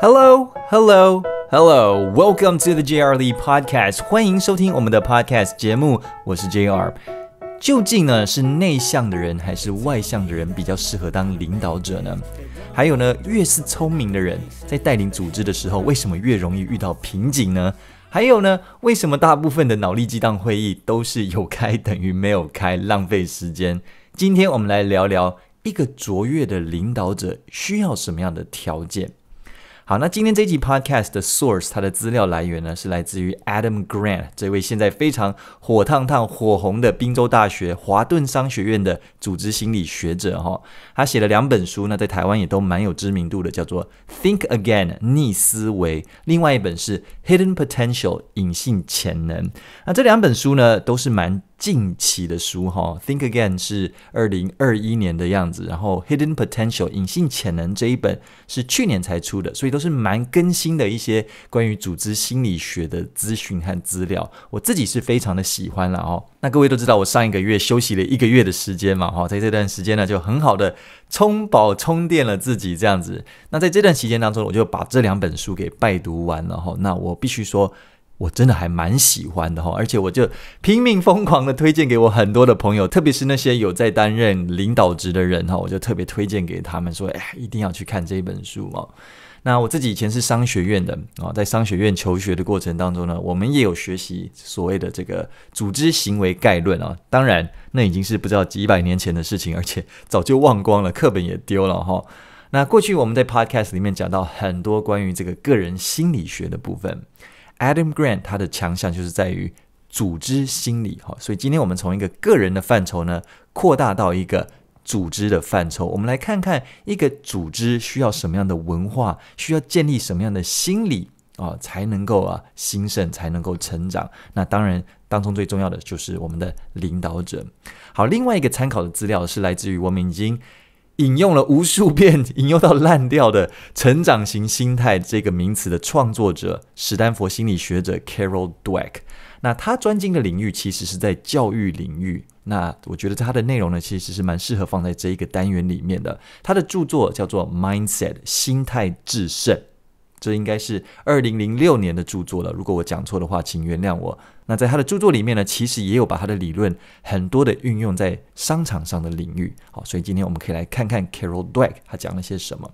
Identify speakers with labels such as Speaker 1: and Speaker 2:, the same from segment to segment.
Speaker 1: Hello, Hello, Hello! Welcome to the J R Lee Podcast. 欢迎收听我们的 Podcast 节目。我是 J R。究竟呢是内向的人还是外向的人比较适合当领导者呢？还有呢，越是聪明的人在带领组织的时候，为什么越容易遇到瓶颈呢？还有呢，为什么大部分的脑力激荡会议都是有开等于没有开，浪费时间？今天我们来聊聊一个卓越的领导者需要什么样的条件。好，那今天这集 Podcast 的 source，它的资料来源呢，是来自于 Adam Grant 这位现在非常火烫烫、火红的宾州大学华顿商学院的组织心理学者哈。他写了两本书，那在台湾也都蛮有知名度的，叫做《Think Again》逆思维，另外一本是《Hidden Potential》隐性潜能。那这两本书呢，都是蛮。近期的书哈，Think Again 是二零二一年的样子，然后 Hidden Potential 隐性潜能这一本是去年才出的，所以都是蛮更新的一些关于组织心理学的资讯和资料。我自己是非常的喜欢了哦。那各位都知道，我上一个月休息了一个月的时间嘛哈，在这段时间呢，就很好的充饱充电了自己这样子。那在这段期间当中，我就把这两本书给拜读完了哈。那我必须说。我真的还蛮喜欢的哈，而且我就拼命疯狂的推荐给我很多的朋友，特别是那些有在担任领导职的人哈，我就特别推荐给他们说，哎，一定要去看这本书哦。那我自己以前是商学院的啊，在商学院求学的过程当中呢，我们也有学习所谓的这个组织行为概论啊，当然那已经是不知道几百年前的事情，而且早就忘光了，课本也丢了哈。那过去我们在 Podcast 里面讲到很多关于这个个人心理学的部分。Adam Grant，他的强项就是在于组织心理，哈，所以今天我们从一个个人的范畴呢，扩大到一个组织的范畴，我们来看看一个组织需要什么样的文化，需要建立什么样的心理啊，才能够啊兴盛，才能够成长。那当然，当中最重要的就是我们的领导者。好，另外一个参考的资料是来自于我们已经。引用了无数遍、引用到烂掉的“成长型心态”这个名词的创作者，史丹佛心理学者 Carol Dweck。那他专精的领域其实是在教育领域。那我觉得他的内容呢，其实是蛮适合放在这一个单元里面的。他的著作叫做《Mindset：心态制胜》，这应该是二零零六年的著作了。如果我讲错的话，请原谅我。那在他的著作里面呢，其实也有把他的理论很多的运用在商场上的领域。好，所以今天我们可以来看看 Carol d w e c k 他讲了些什么。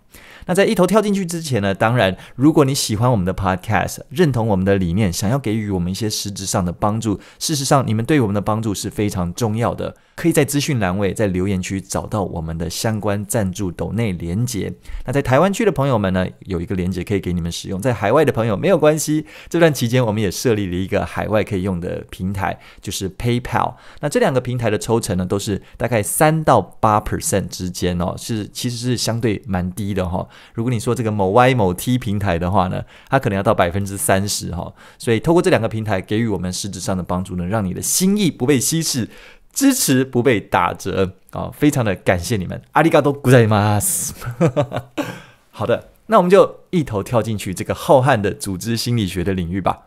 Speaker 1: 那在一头跳进去之前呢，当然如果你喜欢我们的 Podcast，认同我们的理念，想要给予我们一些实质上的帮助，事实上你们对我们的帮助是非常重要的。可以在资讯栏位在留言区找到我们的相关赞助抖内连接。那在台湾区的朋友们呢，有一个连接可以给你们使用。在海外的朋友没有关系，这段期间我们也设立了一个海外可以。用的平台就是 PayPal，那这两个平台的抽成呢，都是大概三到八 percent 之间哦，是其实是相对蛮低的哈。如果你说这个某 Y 某 T 平台的话呢，它可能要到百分之三十哈。所以透过这两个平台给予我们实质上的帮助呢，让你的心意不被稀释，支持不被打折啊，非常的感谢你们，阿里嘎多 g o o d 好的，那我们就一头跳进去这个浩瀚的组织心理学的领域吧。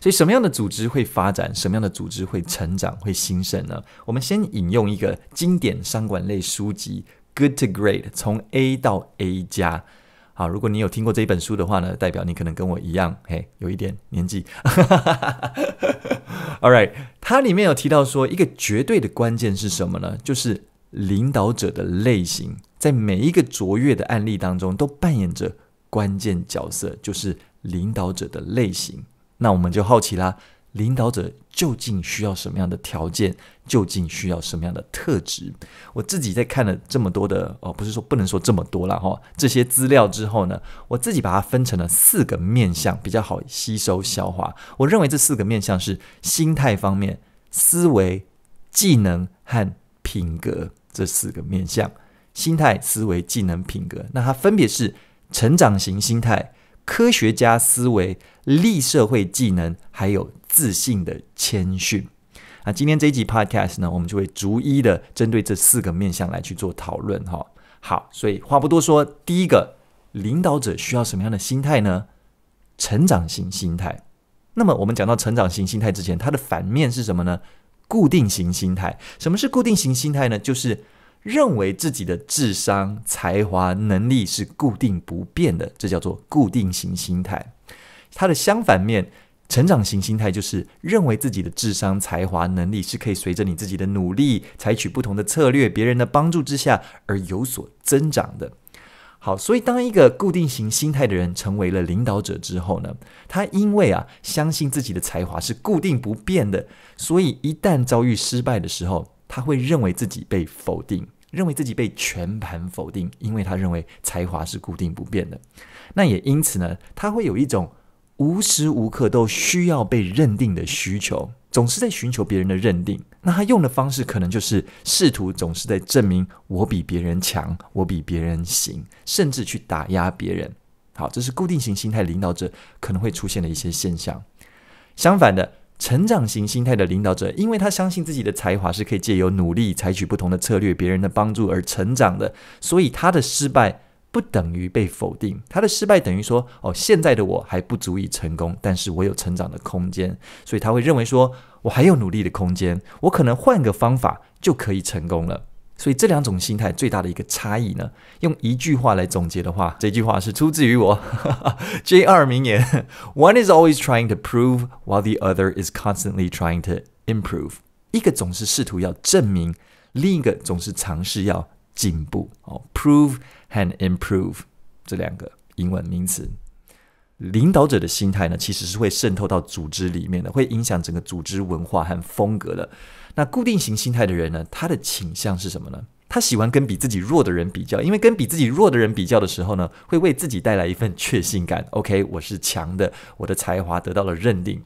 Speaker 1: 所以，什么样的组织会发展？什么样的组织会成长？会兴盛呢？我们先引用一个经典商管类书籍《Good to Great》，从 A 到 A 加。好，如果你有听过这一本书的话呢，代表你可能跟我一样，嘿，有一点年纪。All right，它里面有提到说，一个绝对的关键是什么呢？就是领导者的类型，在每一个卓越的案例当中都扮演着关键角色，就是领导者的类型。那我们就好奇啦，领导者究竟需要什么样的条件？究竟需要什么样的特质？我自己在看了这么多的哦，不是说不能说这么多了哈，这些资料之后呢，我自己把它分成了四个面相，比较好吸收消化。我认为这四个面相是心态方面、思维、技能和品格这四个面相。心态、思维、技能、品格，那它分别是成长型心态。科学家思维、立社会技能，还有自信的谦逊。那今天这一集 podcast 呢，我们就会逐一的针对这四个面向来去做讨论哈。好，所以话不多说，第一个，领导者需要什么样的心态呢？成长型心态。那么我们讲到成长型心态之前，它的反面是什么呢？固定型心态。什么是固定型心态呢？就是。认为自己的智商、才华、能力是固定不变的，这叫做固定型心态。它的相反面，成长型心态就是认为自己的智商、才华、能力是可以随着你自己的努力、采取不同的策略、别人的帮助之下而有所增长的。好，所以当一个固定型心态的人成为了领导者之后呢，他因为啊相信自己的才华是固定不变的，所以一旦遭遇失败的时候，他会认为自己被否定。认为自己被全盘否定，因为他认为才华是固定不变的。那也因此呢，他会有一种无时无刻都需要被认定的需求，总是在寻求别人的认定。那他用的方式可能就是试图总是在证明我比别人强，我比别人行，甚至去打压别人。好，这是固定型心态领导者可能会出现的一些现象。相反的。成长型心态的领导者，因为他相信自己的才华是可以借由努力、采取不同的策略、别人的帮助而成长的，所以他的失败不等于被否定。他的失败等于说：“哦，现在的我还不足以成功，但是我有成长的空间。”所以他会认为说：“我还有努力的空间，我可能换个方法就可以成功了。”所以这两种心态最大的一个差异呢，用一句话来总结的话，这句话是出自于我 J 二名言：One is always trying to prove，while the other is constantly trying to improve。一个总是试图要证明，另一个总是尝试要进步。哦，prove and improve 这两个英文名词，领导者的心态呢，其实是会渗透到组织里面的，会影响整个组织文化和风格的。那固定型心态的人呢？他的倾向是什么呢？他喜欢跟比自己弱的人比较，因为跟比自己弱的人比较的时候呢，会为自己带来一份确信感。OK，我是强的，我的才华得到了认定。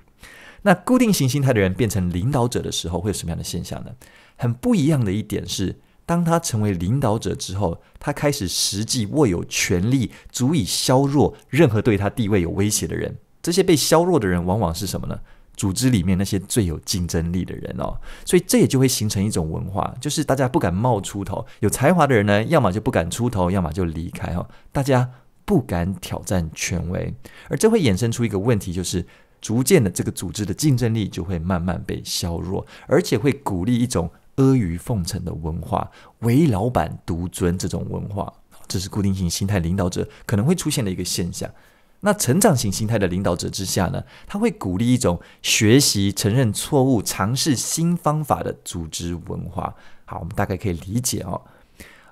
Speaker 1: 那固定型心态的人变成领导者的时候，会有什么样的现象呢？很不一样的一点是，当他成为领导者之后，他开始实际握有权力，足以削弱任何对他地位有威胁的人。这些被削弱的人，往往是什么呢？组织里面那些最有竞争力的人哦，所以这也就会形成一种文化，就是大家不敢冒出头，有才华的人呢，要么就不敢出头，要么就离开哈。大家不敢挑战权威，而这会衍生出一个问题，就是逐渐的这个组织的竞争力就会慢慢被削弱，而且会鼓励一种阿谀奉承的文化，唯老板独尊这种文化，这是固定型心态领导者可能会出现的一个现象。那成长型心态的领导者之下呢，他会鼓励一种学习、承认错误、尝试新方法的组织文化。好，我们大概可以理解哦。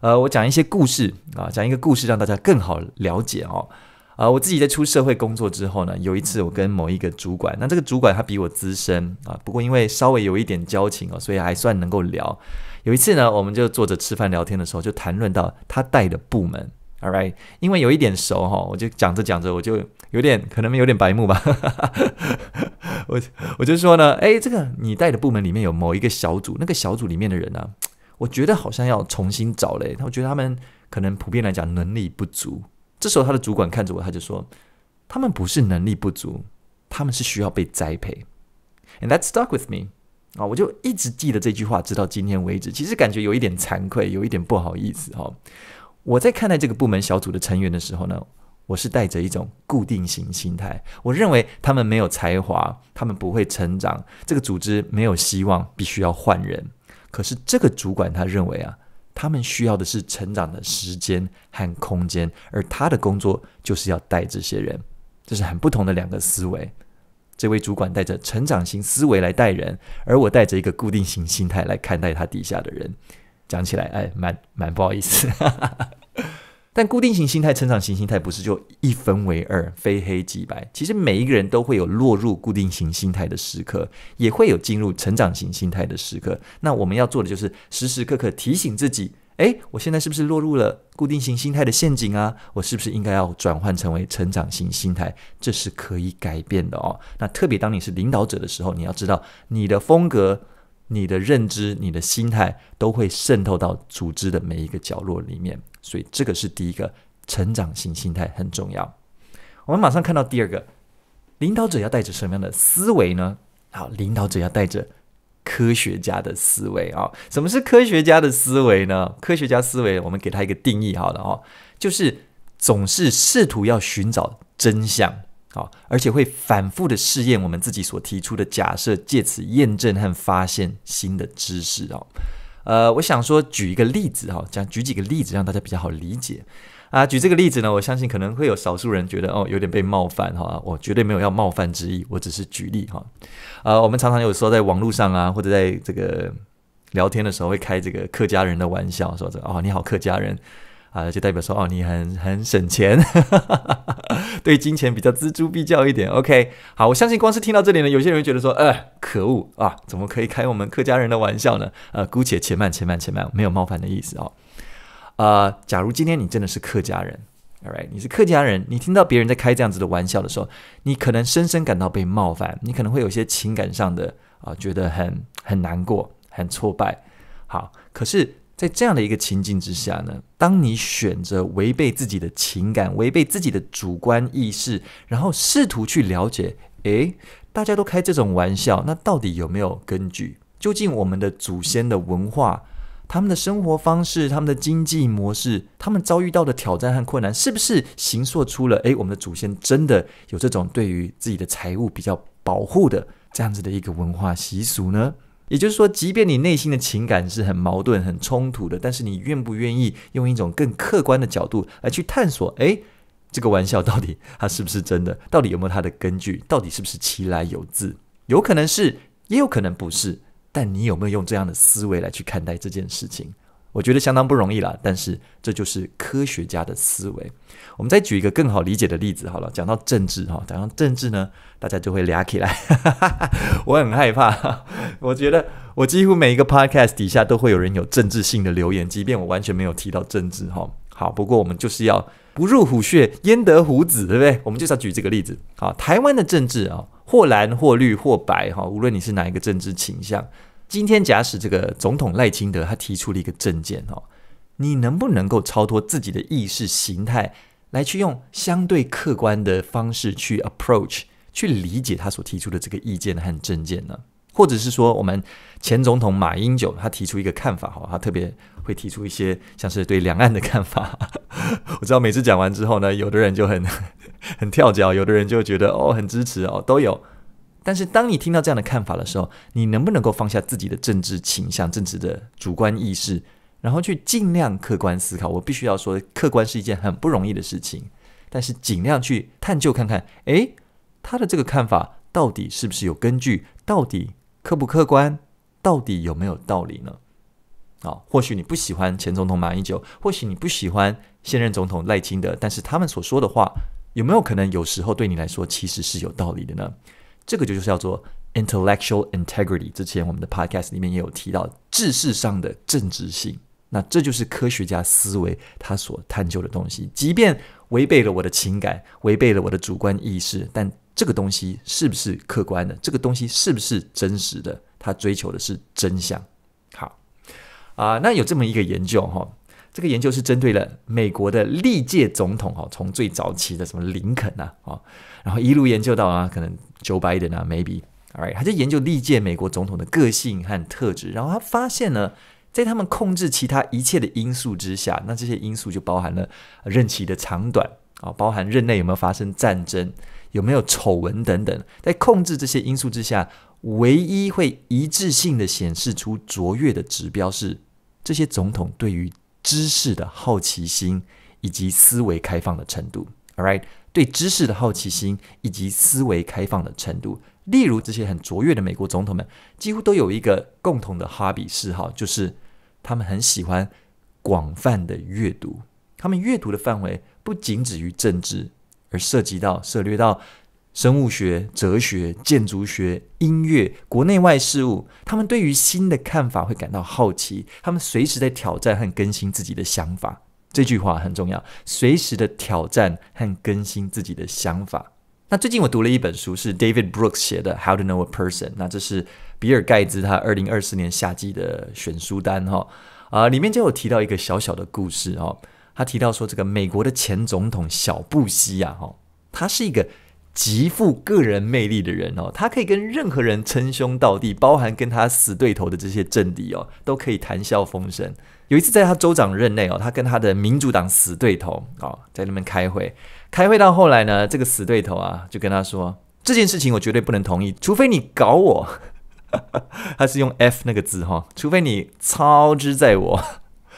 Speaker 1: 呃，我讲一些故事啊，讲一个故事让大家更好了解哦。啊，我自己在出社会工作之后呢，有一次我跟某一个主管，那这个主管他比我资深啊，不过因为稍微有一点交情哦，所以还算能够聊。有一次呢，我们就坐着吃饭聊天的时候，就谈论到他带的部门。All right，因为有一点熟哈，我就讲着讲着，我就有点可能有点白目吧。我我就说呢，哎，这个你带的部门里面有某一个小组，那个小组里面的人呢，我觉得好像要重新找嘞。他我觉得他们可能普遍来讲能力不足。这时候他的主管看着我，他就说：“他们不是能力不足，他们是需要被栽培。” And that stuck with me 啊，我就一直记得这句话，直到今天为止。其实感觉有一点惭愧，有一点不好意思哈。我在看待这个部门小组的成员的时候呢，我是带着一种固定型心态，我认为他们没有才华，他们不会成长，这个组织没有希望，必须要换人。可是这个主管他认为啊，他们需要的是成长的时间和空间，而他的工作就是要带这些人，这是很不同的两个思维。这位主管带着成长型思维来带人，而我带着一个固定型心态来看待他底下的人。讲起来，哎，蛮蛮不好意思。但固定型心态、成长型心态不是就一分为二，非黑即白。其实每一个人都会有落入固定型心态的时刻，也会有进入成长型心态的时刻。那我们要做的就是时时刻刻提醒自己：，哎，我现在是不是落入了固定型心态的陷阱啊？我是不是应该要转换成为成长型心态？这是可以改变的哦。那特别当你是领导者的时候，你要知道你的风格。你的认知、你的心态都会渗透到组织的每一个角落里面，所以这个是第一个，成长型心态很重要。我们马上看到第二个，领导者要带着什么样的思维呢？好，领导者要带着科学家的思维啊。什么是科学家的思维呢？科学家思维，我们给他一个定义，好了哦，就是总是试图要寻找真相。好，而且会反复的试验我们自己所提出的假设，借此验证和发现新的知识哦。呃，我想说举一个例子哈，讲举几个例子让大家比较好理解啊。举这个例子呢，我相信可能会有少数人觉得哦有点被冒犯哈，我绝对没有要冒犯之意，我只是举例哈。呃，我们常常有时候在网络上啊，或者在这个聊天的时候会开这个客家人的玩笑，说这哦你好客家人。啊，就代表说哦，你很很省钱，对金钱比较锱铢必较一点。OK，好，我相信光是听到这里呢，有些人会觉得说，呃，可恶啊，怎么可以开我们客家人的玩笑呢？呃，姑且且慢，且慢，且慢，没有冒犯的意思哦。啊，假如今天你真的是客家人，All right，你是客家人，你听到别人在开这样子的玩笑的时候，你可能深深感到被冒犯，你可能会有些情感上的啊，觉得很很难过、很挫败。好，可是。在这样的一个情境之下呢，当你选择违背自己的情感、违背自己的主观意识，然后试图去了解，诶，大家都开这种玩笑，那到底有没有根据？究竟我们的祖先的文化、他们的生活方式、他们的经济模式、他们遭遇到的挑战和困难，是不是形塑出了，诶，我们的祖先真的有这种对于自己的财物比较保护的这样子的一个文化习俗呢？也就是说，即便你内心的情感是很矛盾、很冲突的，但是你愿不愿意用一种更客观的角度来去探索？诶，这个玩笑到底它是不是真的？到底有没有它的根据？到底是不是其来有字？有可能是，也有可能不是。但你有没有用这样的思维来去看待这件事情？我觉得相当不容易了，但是这就是科学家的思维。我们再举一个更好理解的例子好了，讲到政治哈，讲到政治呢，大家就会聊起来，我很害怕。我觉得我几乎每一个 podcast 底下都会有人有政治性的留言，即便我完全没有提到政治哈。好，不过我们就是要不入虎穴焉得虎子，对不对？我们就是要举这个例子。好，台湾的政治啊，或蓝或绿或白哈，无论你是哪一个政治倾向。今天假使这个总统赖清德他提出了一个政见哦，你能不能够超脱自己的意识形态来去用相对客观的方式去 approach 去理解他所提出的这个意见和政见呢？或者是说，我们前总统马英九他提出一个看法，哈，他特别会提出一些像是对两岸的看法。我知道每次讲完之后呢，有的人就很 很跳脚，有的人就觉得哦很支持哦，都有。但是，当你听到这样的看法的时候，你能不能够放下自己的政治倾向、政治的主观意识，然后去尽量客观思考？我必须要说，客观是一件很不容易的事情。但是，尽量去探究看看，诶，他的这个看法到底是不是有根据？到底客不客观？到底有没有道理呢？啊，或许你不喜欢前总统马英九，或许你不喜欢现任总统赖清德，但是他们所说的话，有没有可能有时候对你来说其实是有道理的呢？这个就是叫做 intellectual integrity。之前我们的 podcast 里面也有提到，知识上的正直性。那这就是科学家思维他所探究的东西。即便违背了我的情感，违背了我的主观意识，但这个东西是不是客观的？这个东西是不是真实的？他追求的是真相。好啊，那有这么一个研究哈，这个研究是针对了美国的历届总统哈，从最早期的什么林肯啊，啊，然后一路研究到啊，可能。Joe Biden 啊，maybe，all right，他在研究历届美国总统的个性和特质，然后他发现呢，在他们控制其他一切的因素之下，那这些因素就包含了任期的长短啊，包含任内有没有发生战争、有没有丑闻等等，在控制这些因素之下，唯一会一致性的显示出卓越的指标是这些总统对于知识的好奇心以及思维开放的程度，all right。对知识的好奇心以及思维开放的程度，例如这些很卓越的美国总统们，几乎都有一个共同的哈比嗜好，就是他们很喜欢广泛的阅读。他们阅读的范围不仅止于政治，而涉及到涉猎到生物学、哲学、建筑学、音乐、国内外事务。他们对于新的看法会感到好奇，他们随时在挑战和更新自己的想法。这句话很重要，随时的挑战和更新自己的想法。那最近我读了一本书，是 David Brooks 写的《How to Know a Person》。那这是比尔盖茨他二零二四年夏季的选书单哈啊，里面就有提到一个小小的故事哈。他提到说，这个美国的前总统小布希亚，哈，他是一个极富个人魅力的人哦，他可以跟任何人称兄道弟，包含跟他死对头的这些政敌哦，都可以谈笑风生。有一次，在他州长任内哦，他跟他的民主党死对头啊，在那边开会。开会到后来呢，这个死对头啊，就跟他说：“这件事情我绝对不能同意，除非你搞我。”他是用 F 那个字哈，除非你操之在我，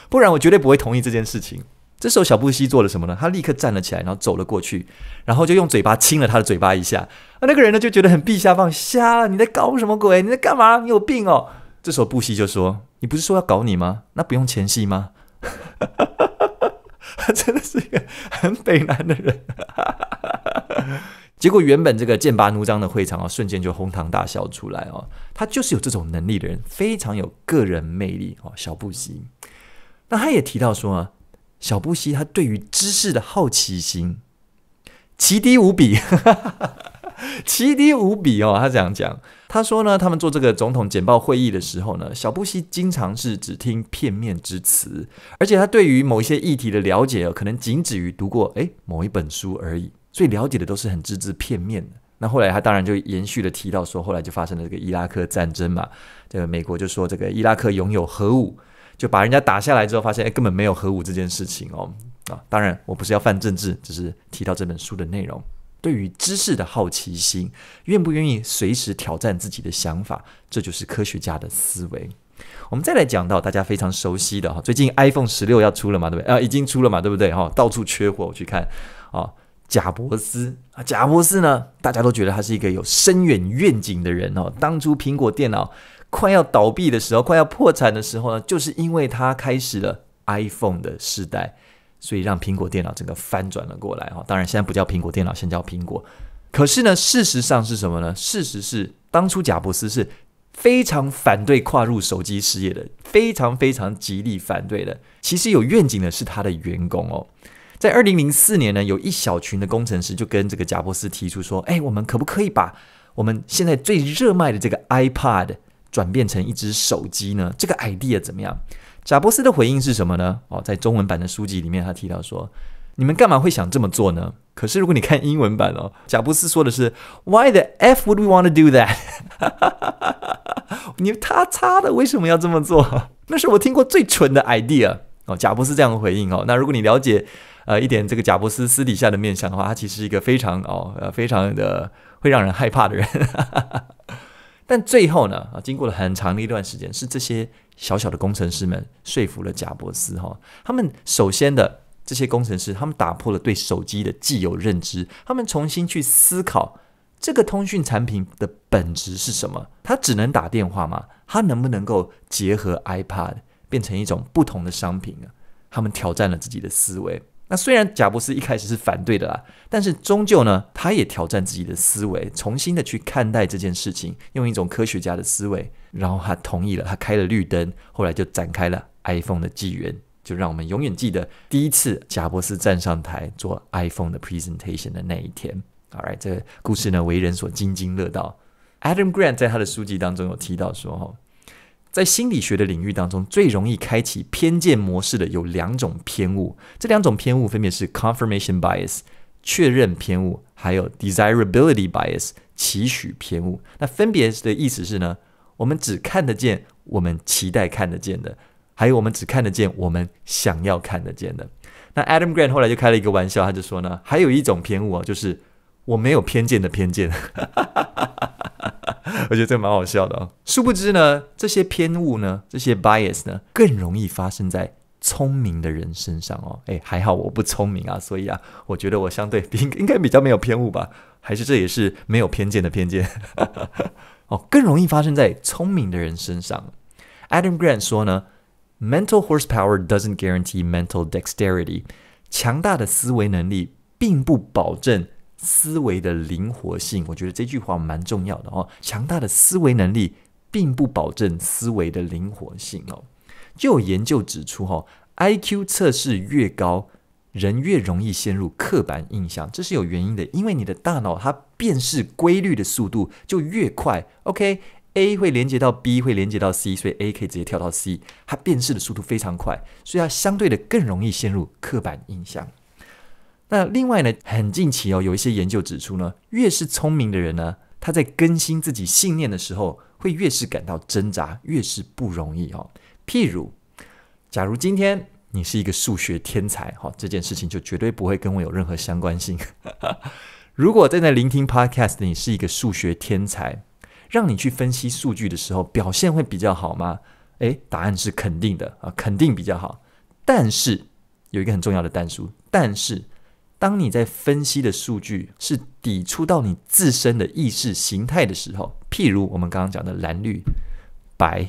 Speaker 1: 不然我绝对不会同意这件事情。这时候，小布希做了什么呢？他立刻站了起来，然后走了过去，然后就用嘴巴亲了他的嘴巴一下。那那个人呢，就觉得很陛下，放瞎了，你在搞什么鬼？你在干嘛？你有病哦！这时候，布希就说。你不是说要搞你吗？那不用前戏吗？他 真的是一个很北南的人。结果原本这个剑拔弩张的会场啊，瞬间就哄堂大笑出来哦。他就是有这种能力的人，非常有个人魅力哦，小布希。那他也提到说啊，小布希他对于知识的好奇心奇低无比。奇低无比哦，他这样讲。他说呢，他们做这个总统简报会议的时候呢，小布希经常是只听片面之词，而且他对于某一些议题的了解哦，可能仅止于读过诶某一本书而已，所以了解的都是很只字片面的。那后来他当然就延续的提到说，后来就发生了这个伊拉克战争嘛，这个美国就说这个伊拉克拥有核武，就把人家打下来之后，发现诶根本没有核武这件事情哦啊，当然我不是要犯政治，只是提到这本书的内容。对于知识的好奇心，愿不愿意随时挑战自己的想法，这就是科学家的思维。我们再来讲到大家非常熟悉的哈，最近 iPhone 十六要出了嘛，对不对？啊，已经出了嘛，对不对？哈，到处缺货。我去看啊，贾博斯啊，贾博斯呢，大家都觉得他是一个有深远愿景的人哦。当初苹果电脑快要倒闭的时候，快要破产的时候呢，就是因为他开始了 iPhone 的时代。所以让苹果电脑整个翻转了过来哈，当然现在不叫苹果电脑，先叫苹果。可是呢，事实上是什么呢？事实是当初贾布斯是非常反对跨入手机事业的，非常非常极力反对的。其实有愿景的是他的员工哦。在二零零四年呢，有一小群的工程师就跟这个贾布斯提出说：“哎，我们可不可以把我们现在最热卖的这个 iPad 转变成一只手机呢？”这个 idea 怎么样？贾伯斯的回应是什么呢？哦，在中文版的书籍里面，他提到说：“你们干嘛会想这么做呢？”可是如果你看英文版哦，贾伯斯说的是：“Why the f would we want to do that？” 你他擦的为什么要这么做？那是我听过最蠢的 idea 哦。贾伯斯这样的回应哦，那如果你了解呃一点这个贾伯斯私底下的面相的话，他其实是一个非常哦呃非常的会让人害怕的人。但最后呢，啊，经过了很长的一段时间，是这些小小的工程师们说服了贾伯斯哈。他们首先的这些工程师，他们打破了对手机的既有认知，他们重新去思考这个通讯产品的本质是什么。它只能打电话吗？它能不能够结合 iPad 变成一种不同的商品呢？他们挑战了自己的思维。那虽然贾博斯一开始是反对的啦，但是终究呢，他也挑战自己的思维，重新的去看待这件事情，用一种科学家的思维，然后他同意了，他开了绿灯，后来就展开了 iPhone 的纪元，就让我们永远记得第一次贾博斯站上台做 iPhone 的 presentation 的那一天。Alright，这个故事呢为人所津津乐道。Adam Grant 在他的书籍当中有提到说。在心理学的领域当中，最容易开启偏见模式的有两种偏误，这两种偏误分别是 confirmation bias 确认偏误，还有 desirability bias 期许偏误。那分别的意思是呢，我们只看得见我们期待看得见的，还有我们只看得见我们想要看得见的。那 Adam Grant 后来就开了一个玩笑，他就说呢，还有一种偏误啊，就是我没有偏见的偏见，我觉得这蛮好笑的殊不知呢，这些偏误呢，这些 bias 呢，更容易发生在聪明的人身上哦。哎，还好我不聪明啊，所以啊，我觉得我相对应应该比较没有偏误吧。还是这也是没有偏见的偏见。哦，更容易发生在聪明的人身上。Adam Grant 说呢，mental horsepower doesn't guarantee mental dexterity。强大的思维能力并不保证思维的灵活性，我觉得这句话蛮重要的哦。强大的思维能力并不保证思维的灵活性哦。就有研究指出，哈，I Q 测试越高，人越容易陷入刻板印象，这是有原因的。因为你的大脑它辨识规律的速度就越快。OK，A 会连接到 B，会连接到 C，所以 A 可以直接跳到 C，它辨识的速度非常快，所以它相对的更容易陷入刻板印象。那另外呢，很近期哦，有一些研究指出呢，越是聪明的人呢，他在更新自己信念的时候，会越是感到挣扎，越是不容易哦。譬如，假如今天你是一个数学天才，哈，这件事情就绝对不会跟我有任何相关性。如果正在聆听 Podcast，你是一个数学天才，让你去分析数据的时候，表现会比较好吗？诶，答案是肯定的啊，肯定比较好。但是有一个很重要的但书，但是。当你在分析的数据是抵触到你自身的意识形态的时候，譬如我们刚刚讲的蓝绿白，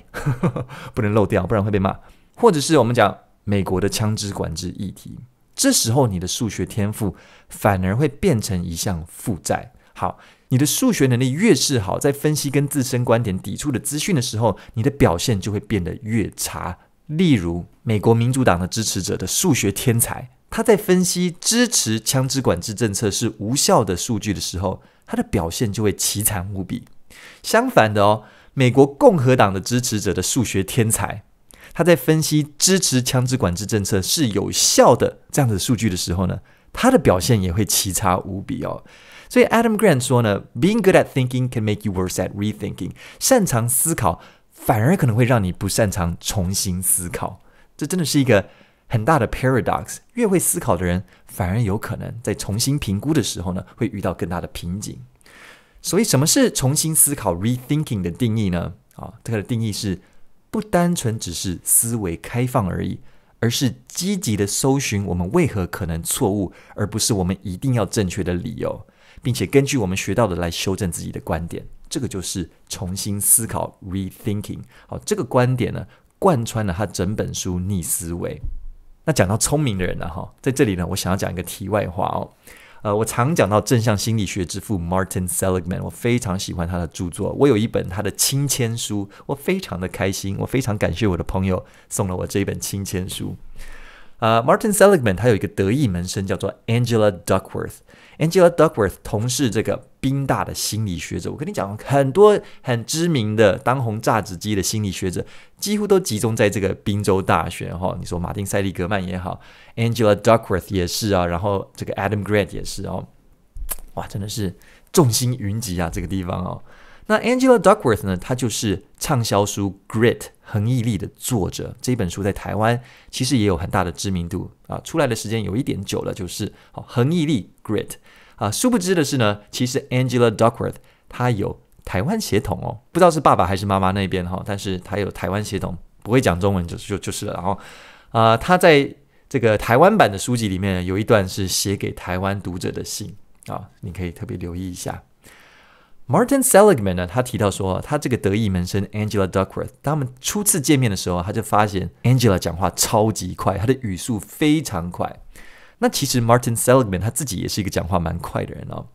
Speaker 1: 不能漏掉，不然会被骂，或者是我们讲美国的枪支管制议题，这时候你的数学天赋反而会变成一项负债。好，你的数学能力越是好，在分析跟自身观点抵触的资讯的时候，你的表现就会变得越差。例如美国民主党的支持者的数学天才。他在分析支持枪支管制政策是无效的数据的时候，他的表现就会奇惨无比。相反的哦，美国共和党的支持者的数学天才，他在分析支持枪支管制政策是有效的这样子数据的时候呢，他的表现也会奇差无比哦。所以 Adam Grant 说呢，Being good at thinking can make you worse at rethinking。擅长思考反而可能会让你不擅长重新思考。这真的是一个。很大的 paradox，越会思考的人，反而有可能在重新评估的时候呢，会遇到更大的瓶颈。所以，什么是重新思考 （rethinking） 的定义呢？啊，这个的定义是不单纯只是思维开放而已，而是积极的搜寻我们为何可能错误，而不是我们一定要正确的理由，并且根据我们学到的来修正自己的观点。这个就是重新思考 （rethinking）。好，这个观点呢，贯穿了他整本书《逆思维》。那讲到聪明的人呢？哈，在这里呢，我想要讲一个题外话哦。呃，我常讲到正向心理学之父 Martin Seligman，我非常喜欢他的著作。我有一本他的亲签书，我非常的开心，我非常感谢我的朋友送了我这一本亲签书。呃，Martin Seligman 他有一个得意门生，叫做 Angela Duckworth。Angela Duckworth 同是这个宾大的心理学者。我跟你讲，很多很知名的当红榨汁机的心理学者，几乎都集中在这个宾州大学哈。你说马丁塞利格曼也好，Angela Duckworth 也是啊，然后这个 Adam Grant 也是哦。哇，真的是众星云集啊，这个地方哦。那 Angela Duckworth 呢，她就是畅销书《Grit》。恒毅力的作者，这本书在台湾其实也有很大的知名度啊。出来的时间有一点久了，就是好恒毅力，great 啊。殊不知的是呢，其实 Angela Duckworth 她有台湾血统哦，不知道是爸爸还是妈妈那边哈，但是她有台湾血统，不会讲中文就就就是了。然后啊，她在这个台湾版的书籍里面有一段是写给台湾读者的信啊，你可以特别留意一下。Martin Seligman 呢？他提到说，他这个得意门生 Angela Duckworth，他们初次见面的时候，他就发现 Angela 讲话超级快，他的语速非常快。那其实 Martin Seligman 他自己也是一个讲话蛮快的人哦。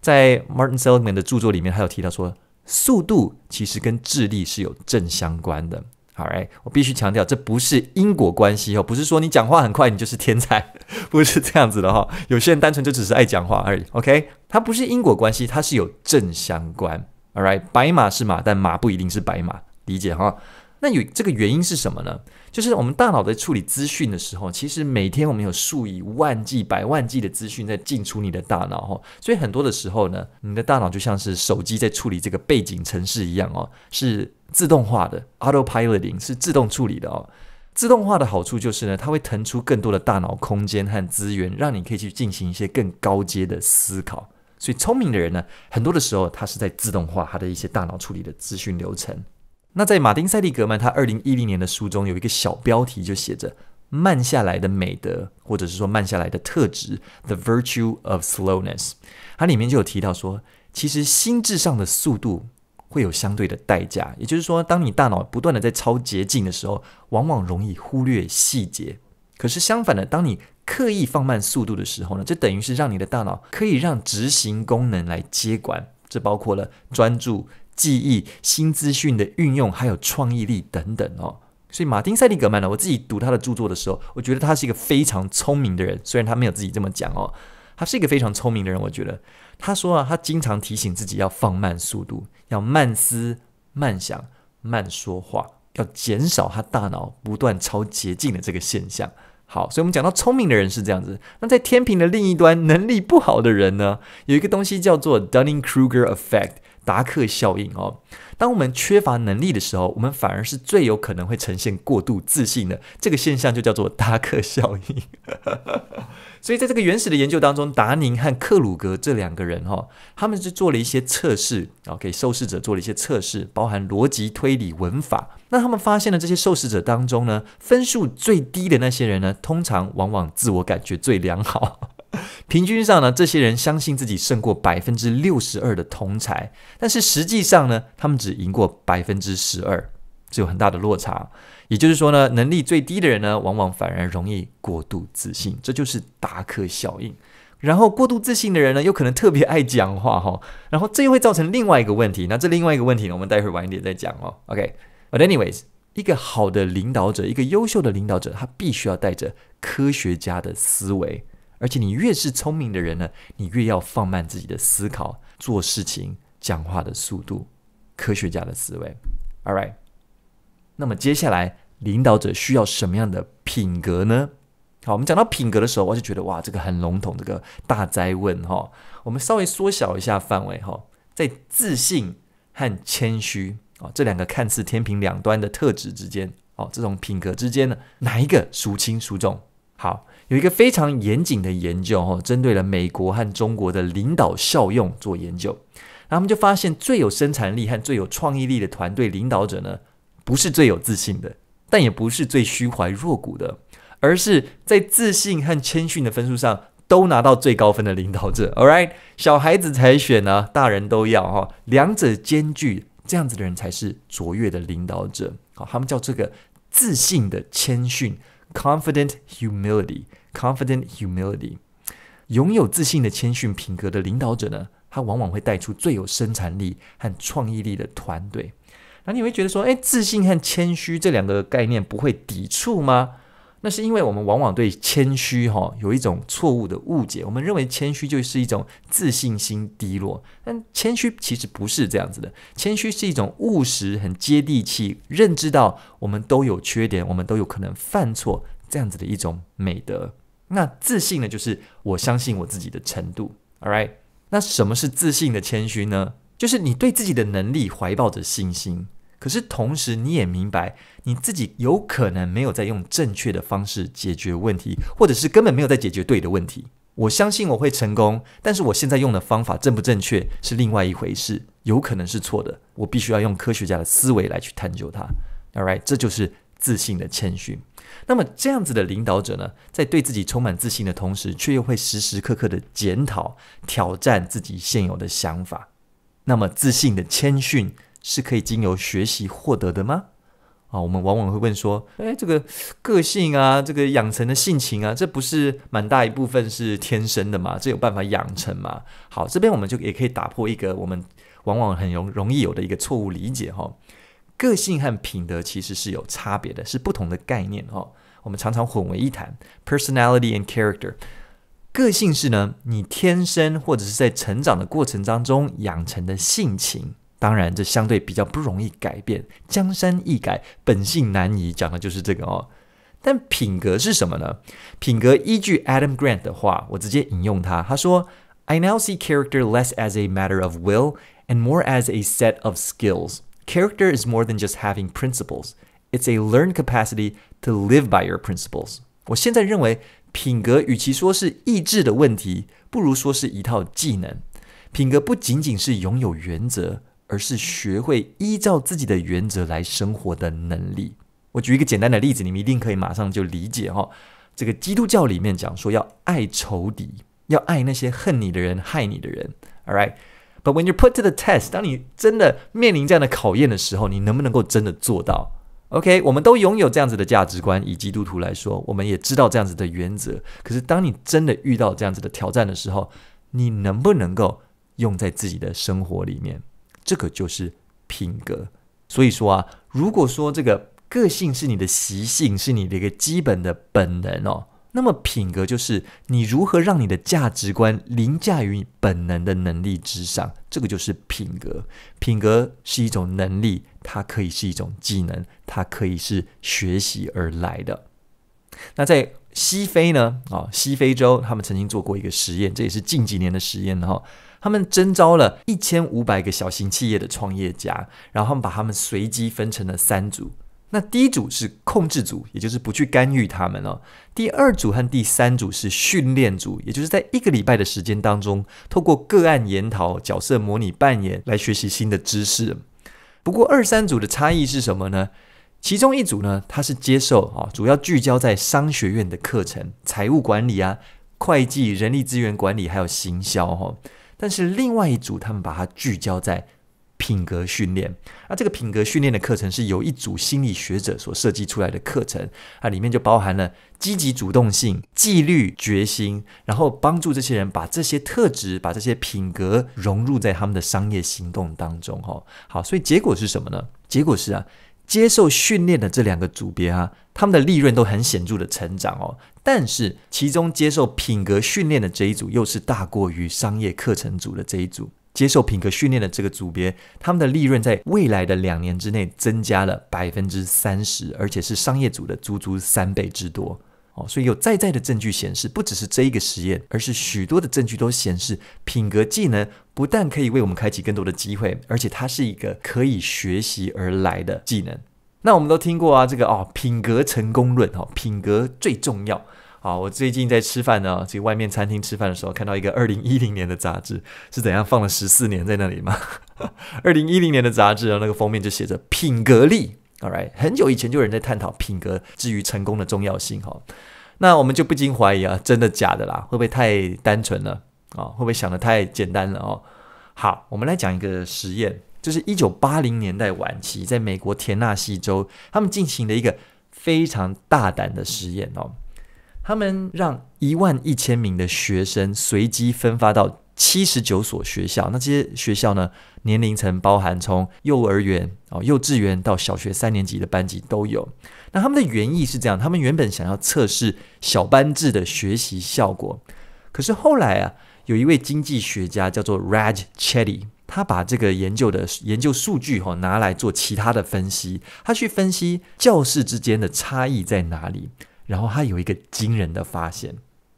Speaker 1: 在 Martin Seligman 的著作里面，他有提到说，速度其实跟智力是有正相关的。好，t 我必须强调，这不是因果关系哦，不是说你讲话很快你就是天才，不是这样子的哈。有些人单纯就只是爱讲话而已。OK。它不是因果关系，它是有正相关。All right，白马是马，但马不一定是白马，理解哈？那有这个原因是什么呢？就是我们大脑在处理资讯的时候，其实每天我们有数以万计、百万计的资讯在进出你的大脑哈。所以很多的时候呢，你的大脑就像是手机在处理这个背景程式一样哦，是自动化的 （autopiloting） 是自动处理的哦。自动化的好处就是呢，它会腾出更多的大脑空间和资源，让你可以去进行一些更高阶的思考。所以聪明的人呢，很多的时候他是在自动化他的一些大脑处理的资讯流程。那在马丁·塞利格曼他二零一零年的书中有一个小标题就写着“慢下来的美德”或者是说“慢下来的特质 ”，The Virtue of Slowness。它里面就有提到说，其实心智上的速度会有相对的代价，也就是说，当你大脑不断的在超捷径的时候，往往容易忽略细节。可是相反的，当你刻意放慢速度的时候呢，这等于是让你的大脑可以让执行功能来接管，这包括了专注、记忆新资讯的运用，还有创意力等等哦。所以，马丁·塞利格曼呢，我自己读他的著作的时候，我觉得他是一个非常聪明的人，虽然他没有自己这么讲哦，他是一个非常聪明的人。我觉得他说啊，他经常提醒自己要放慢速度，要慢思慢想、慢说话，要减少他大脑不断超捷径的这个现象。好，所以我们讲到聪明的人是这样子。那在天平的另一端，能力不好的人呢，有一个东西叫做 Dunning-Kruger Effect 达克效应哦。当我们缺乏能力的时候，我们反而是最有可能会呈现过度自信的。这个现象就叫做达克效应。所以在这个原始的研究当中，达宁和克鲁格这两个人哈，他们是做了一些测试，然后给受试者做了一些测试，包含逻辑推理、文法。那他们发现了这些受试者当中呢，分数最低的那些人呢，通常往往自我感觉最良好。平均上呢，这些人相信自己胜过百分之六十二的同才，但是实际上呢，他们只赢过百分之十二，这有很大的落差。也就是说呢，能力最低的人呢，往往反而容易过度自信，这就是达克效应。然后，过度自信的人呢，又可能特别爱讲话哈。然后，这又会造成另外一个问题。那这另外一个问题呢，我们待会儿晚一点再讲哦。OK，But anyways，一个好的领导者，一个优秀的领导者，他必须要带着科学家的思维。而且，你越是聪明的人呢，你越要放慢自己的思考、做事情、讲话的速度。科学家的思维。All right。那么接下来，领导者需要什么样的品格呢？好，我们讲到品格的时候，我就觉得哇，这个很笼统，这个大灾问哈。我们稍微缩小一下范围哈，在自信和谦虚啊这两个看似天平两端的特质之间哦，这种品格之间呢，哪一个孰轻孰重？好，有一个非常严谨的研究哈，针对了美国和中国的领导效用做研究，他们就发现最有生产力和最有创意力的团队领导者呢。不是最有自信的，但也不是最虚怀若谷的，而是在自信和谦逊的分数上都拿到最高分的领导者。All right，小孩子才选呢，大人都要哈，两者兼具，这样子的人才是卓越的领导者。好，他们叫这个自信的谦逊 （Confident Humility）。Confident Humility，拥有自信的谦逊品格的领导者呢，他往往会带出最有生产力和创意力的团队。那你会觉得说，哎，自信和谦虚这两个概念不会抵触吗？那是因为我们往往对谦虚哈有一种错误的误解，我们认为谦虚就是一种自信心低落，但谦虚其实不是这样子的，谦虚是一种务实、很接地气，认知到我们都有缺点，我们都有可能犯错这样子的一种美德。那自信呢，就是我相信我自己的程度，all right？那什么是自信的谦虚呢？就是你对自己的能力怀抱着信心。可是同时，你也明白你自己有可能没有在用正确的方式解决问题，或者是根本没有在解决对的问题。我相信我会成功，但是我现在用的方法正不正确是另外一回事，有可能是错的。我必须要用科学家的思维来去探究它。All right，这就是自信的谦逊。那么这样子的领导者呢，在对自己充满自信的同时，却又会时时刻刻的检讨、挑战自己现有的想法。那么自信的谦逊。是可以经由学习获得的吗？啊，我们往往会问说，哎，这个个性啊，这个养成的性情啊，这不是蛮大一部分是天生的吗？这有办法养成吗？好，这边我们就也可以打破一个我们往往很容容易有的一个错误理解哈。个性和品德其实是有差别的，是不同的概念哈。我们常常混为一谈。Personality and character，个性是呢，你天生或者是在成长的过程当中养成的性情。当然，这相对比较不容易改变，江山易改，本性难移，讲的就是这个哦。但品格是什么呢？品格依据 Adam Grant 的话，我直接引用他，他说：“I now see character less as a matter of will and more as a set of skills. Character is more than just having principles; it's a learned capacity to live by your principles.” 我现在认为，品格与其说是意志的问题，不如说是一套技能。品格不仅仅是拥有原则。而是学会依照自己的原则来生活的能力。我举一个简单的例子，你们一定可以马上就理解哈。这个基督教里面讲说要爱仇敌，要爱那些恨你的人、害你的人。All right, but when y o u put to the test，当你真的面临这样的考验的时候，你能不能够真的做到？OK，我们都拥有这样子的价值观。以基督徒来说，我们也知道这样子的原则。可是当你真的遇到这样子的挑战的时候，你能不能够用在自己的生活里面？这个就是品格，所以说啊，如果说这个个性是你的习性，是你的一个基本的本能哦，那么品格就是你如何让你的价值观凌驾于本能的能力之上，这个就是品格。品格是一种能力，它可以是一种技能，它可以是学习而来的。那在西非呢？啊，西非洲他们曾经做过一个实验，这也是近几年的实验哈。他们征招了一千五百个小型企业的创业家，然后他们把他们随机分成了三组。那第一组是控制组，也就是不去干预他们了。第二组和第三组是训练组，也就是在一个礼拜的时间当中，透过个案研讨、角色模拟扮演来学习新的知识。不过二三组的差异是什么呢？其中一组呢，它是接受啊，主要聚焦在商学院的课程、财务管理啊、会计、人力资源管理还有行销哈。但是另外一组，他们把它聚焦在品格训练。那这个品格训练的课程是由一组心理学者所设计出来的课程，它里面就包含了积极主动性、纪律、决心，然后帮助这些人把这些特质、把这些品格融入在他们的商业行动当中。哈，好，所以结果是什么呢？结果是啊，接受训练的这两个组别啊，他们的利润都很显著的成长哦。但是，其中接受品格训练的这一组，又是大过于商业课程组的这一组。接受品格训练的这个组别，他们的利润在未来的两年之内增加了百分之三十，而且是商业组的足足三倍之多。哦，所以有在在的证据显示，不只是这一个实验，而是许多的证据都显示，品格技能不但可以为我们开启更多的机会，而且它是一个可以学习而来的技能。那我们都听过啊，这个哦，品格成功论，哦，品格最重要。好，我最近在吃饭呢，个外面餐厅吃饭的时候，看到一个二零一零年的杂志是怎样放了十四年在那里吗？二零一零年的杂志啊，那个封面就写着“品格力”。All right，很久以前就有人在探讨品格至于成功的重要性哈。那我们就不禁怀疑啊，真的假的啦？会不会太单纯了啊？会不会想的太简单了哦？好，我们来讲一个实验，就是一九八零年代晚期，在美国田纳西州，他们进行了一个非常大胆的实验哦。他们让一万一千名的学生随机分发到七十九所学校。那这些学校呢？年龄层包含从幼儿园哦、幼稚园到小学三年级的班级都有。那他们的原意是这样：他们原本想要测试小班制的学习效果。可是后来啊，有一位经济学家叫做 Raj Chetty，他把这个研究的研究数据哈拿来做其他的分析。他去分析教室之间的差异在哪里。然后他有一个惊人的发现，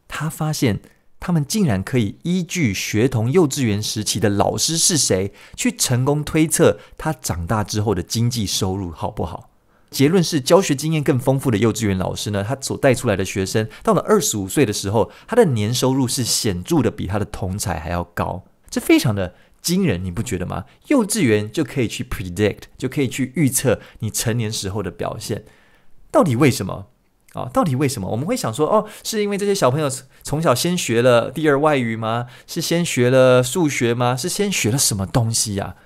Speaker 1: 他发现他们竟然可以依据学童幼稚园时期的老师是谁，去成功推测他长大之后的经济收入好不好？结论是教学经验更丰富的幼稚园老师呢，他所带出来的学生，到了二十五岁的时候，他的年收入是显著的比他的同才还要高，这非常的惊人，你不觉得吗？幼稚园就可以去 predict，就可以去预测你成年时候的表现，到底为什么？啊，到底为什么我们会想说哦，是因为这些小朋友从小先学了第二外语吗？是先学了数学吗？是先学了什么东西呀？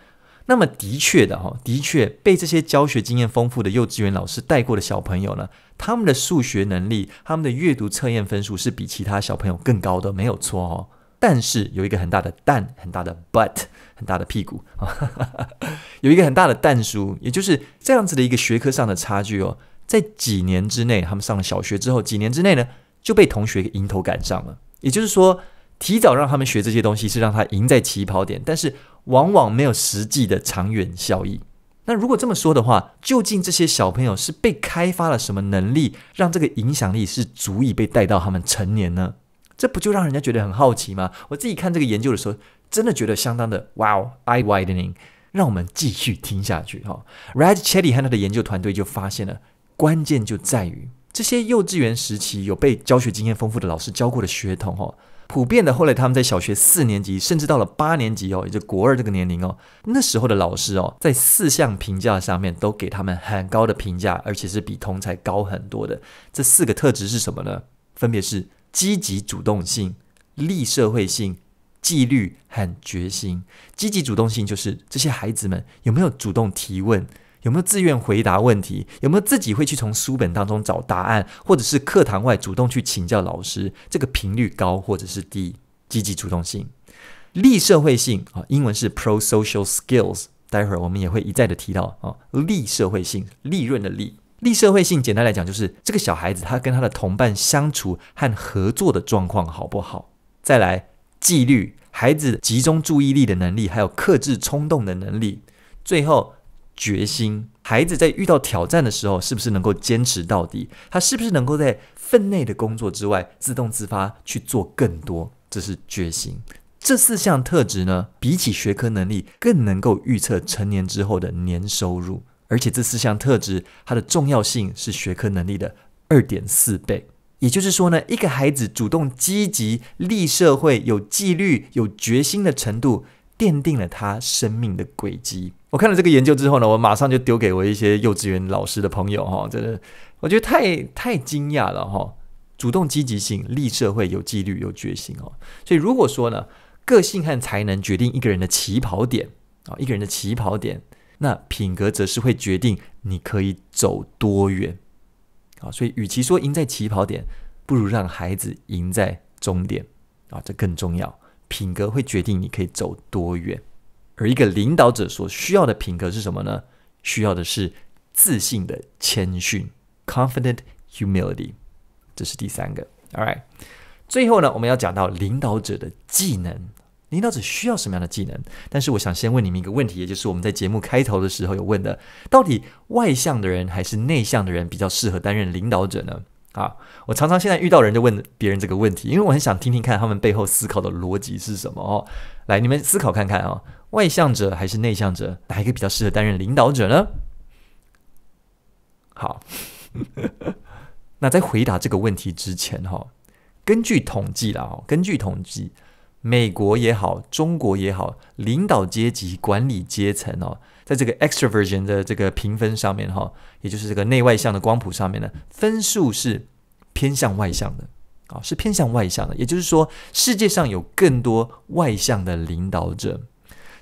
Speaker 1: 那么的确的哈，的确被这些教学经验丰富的幼稚园老师带过的小朋友呢，他们的数学能力、他们的阅读测验分数是比其他小朋友更高的，没有错哦。但是有一个很大的蛋，很大的 but，很大的屁股，有一个很大的蛋叔，也就是这样子的一个学科上的差距哦。在几年之内，他们上了小学之后，几年之内呢，就被同学迎头赶上了。也就是说，提早让他们学这些东西，是让他赢在起跑点，但是往往没有实际的长远效益。那如果这么说的话，究竟这些小朋友是被开发了什么能力，让这个影响力是足以被带到他们成年呢？这不就让人家觉得很好奇吗？我自己看这个研究的时候，真的觉得相当的哇，eye widening。让我们继续听下去哈。Red Chetty 和他的研究团队就发现了。关键就在于这些幼稚园时期有被教学经验丰富的老师教过的学童，哦，普遍的，后来他们在小学四年级，甚至到了八年级哦，也就国二这个年龄哦，那时候的老师哦，在四项评价上面都给他们很高的评价，而且是比同才高很多的。这四个特质是什么呢？分别是积极主动性、利社会性、纪律和决心。积极主动性就是这些孩子们有没有主动提问。有没有自愿回答问题？有没有自己会去从书本当中找答案，或者是课堂外主动去请教老师？这个频率高或者是低？积极主动性，利社会性啊，英文是 prosocial skills。待会儿我们也会一再的提到啊，利社会性，利润的利，利社会性。简单来讲，就是这个小孩子他跟他的同伴相处和合作的状况好不好？再来，纪律，孩子集中注意力的能力，还有克制冲动的能力。最后。决心，孩子在遇到挑战的时候，是不是能够坚持到底？他是不是能够在分内的工作之外，自动自发去做更多？这是决心。这四项特质呢，比起学科能力，更能够预测成年之后的年收入。而且这四项特质，它的重要性是学科能力的二点四倍。也就是说呢，一个孩子主动、积极、利社会、有纪律、有决心的程度，奠定了他生命的轨迹。我看了这个研究之后呢，我马上就丢给我一些幼稚园老师的朋友哈，真的，我觉得太太惊讶了哈，主动积极性、利社会、有纪律、有决心哦。所以如果说呢，个性和才能决定一个人的起跑点啊，一个人的起跑点，那品格则是会决定你可以走多远啊。所以，与其说赢在起跑点，不如让孩子赢在终点啊，这更重要。品格会决定你可以走多远。而一个领导者所需要的品格是什么呢？需要的是自信的谦逊 （confident humility）。这是第三个。All right，最后呢，我们要讲到领导者的技能，领导者需要什么样的技能？但是我想先问你们一个问题，也就是我们在节目开头的时候有问的：到底外向的人还是内向的人比较适合担任领导者呢？啊，我常常现在遇到人就问别人这个问题，因为我很想听听看他们背后思考的逻辑是什么哦。来，你们思考看看啊，外向者还是内向者，哪一个比较适合担任领导者呢？好，那在回答这个问题之前哈，根据统计啦，根据统计，美国也好，中国也好，领导阶级、管理阶层哦。在这个 e x t r a v e r s i o n 的这个评分上面，哈，也就是这个内外向的光谱上面呢，分数是偏向外向的，啊，是偏向外向的。也就是说，世界上有更多外向的领导者，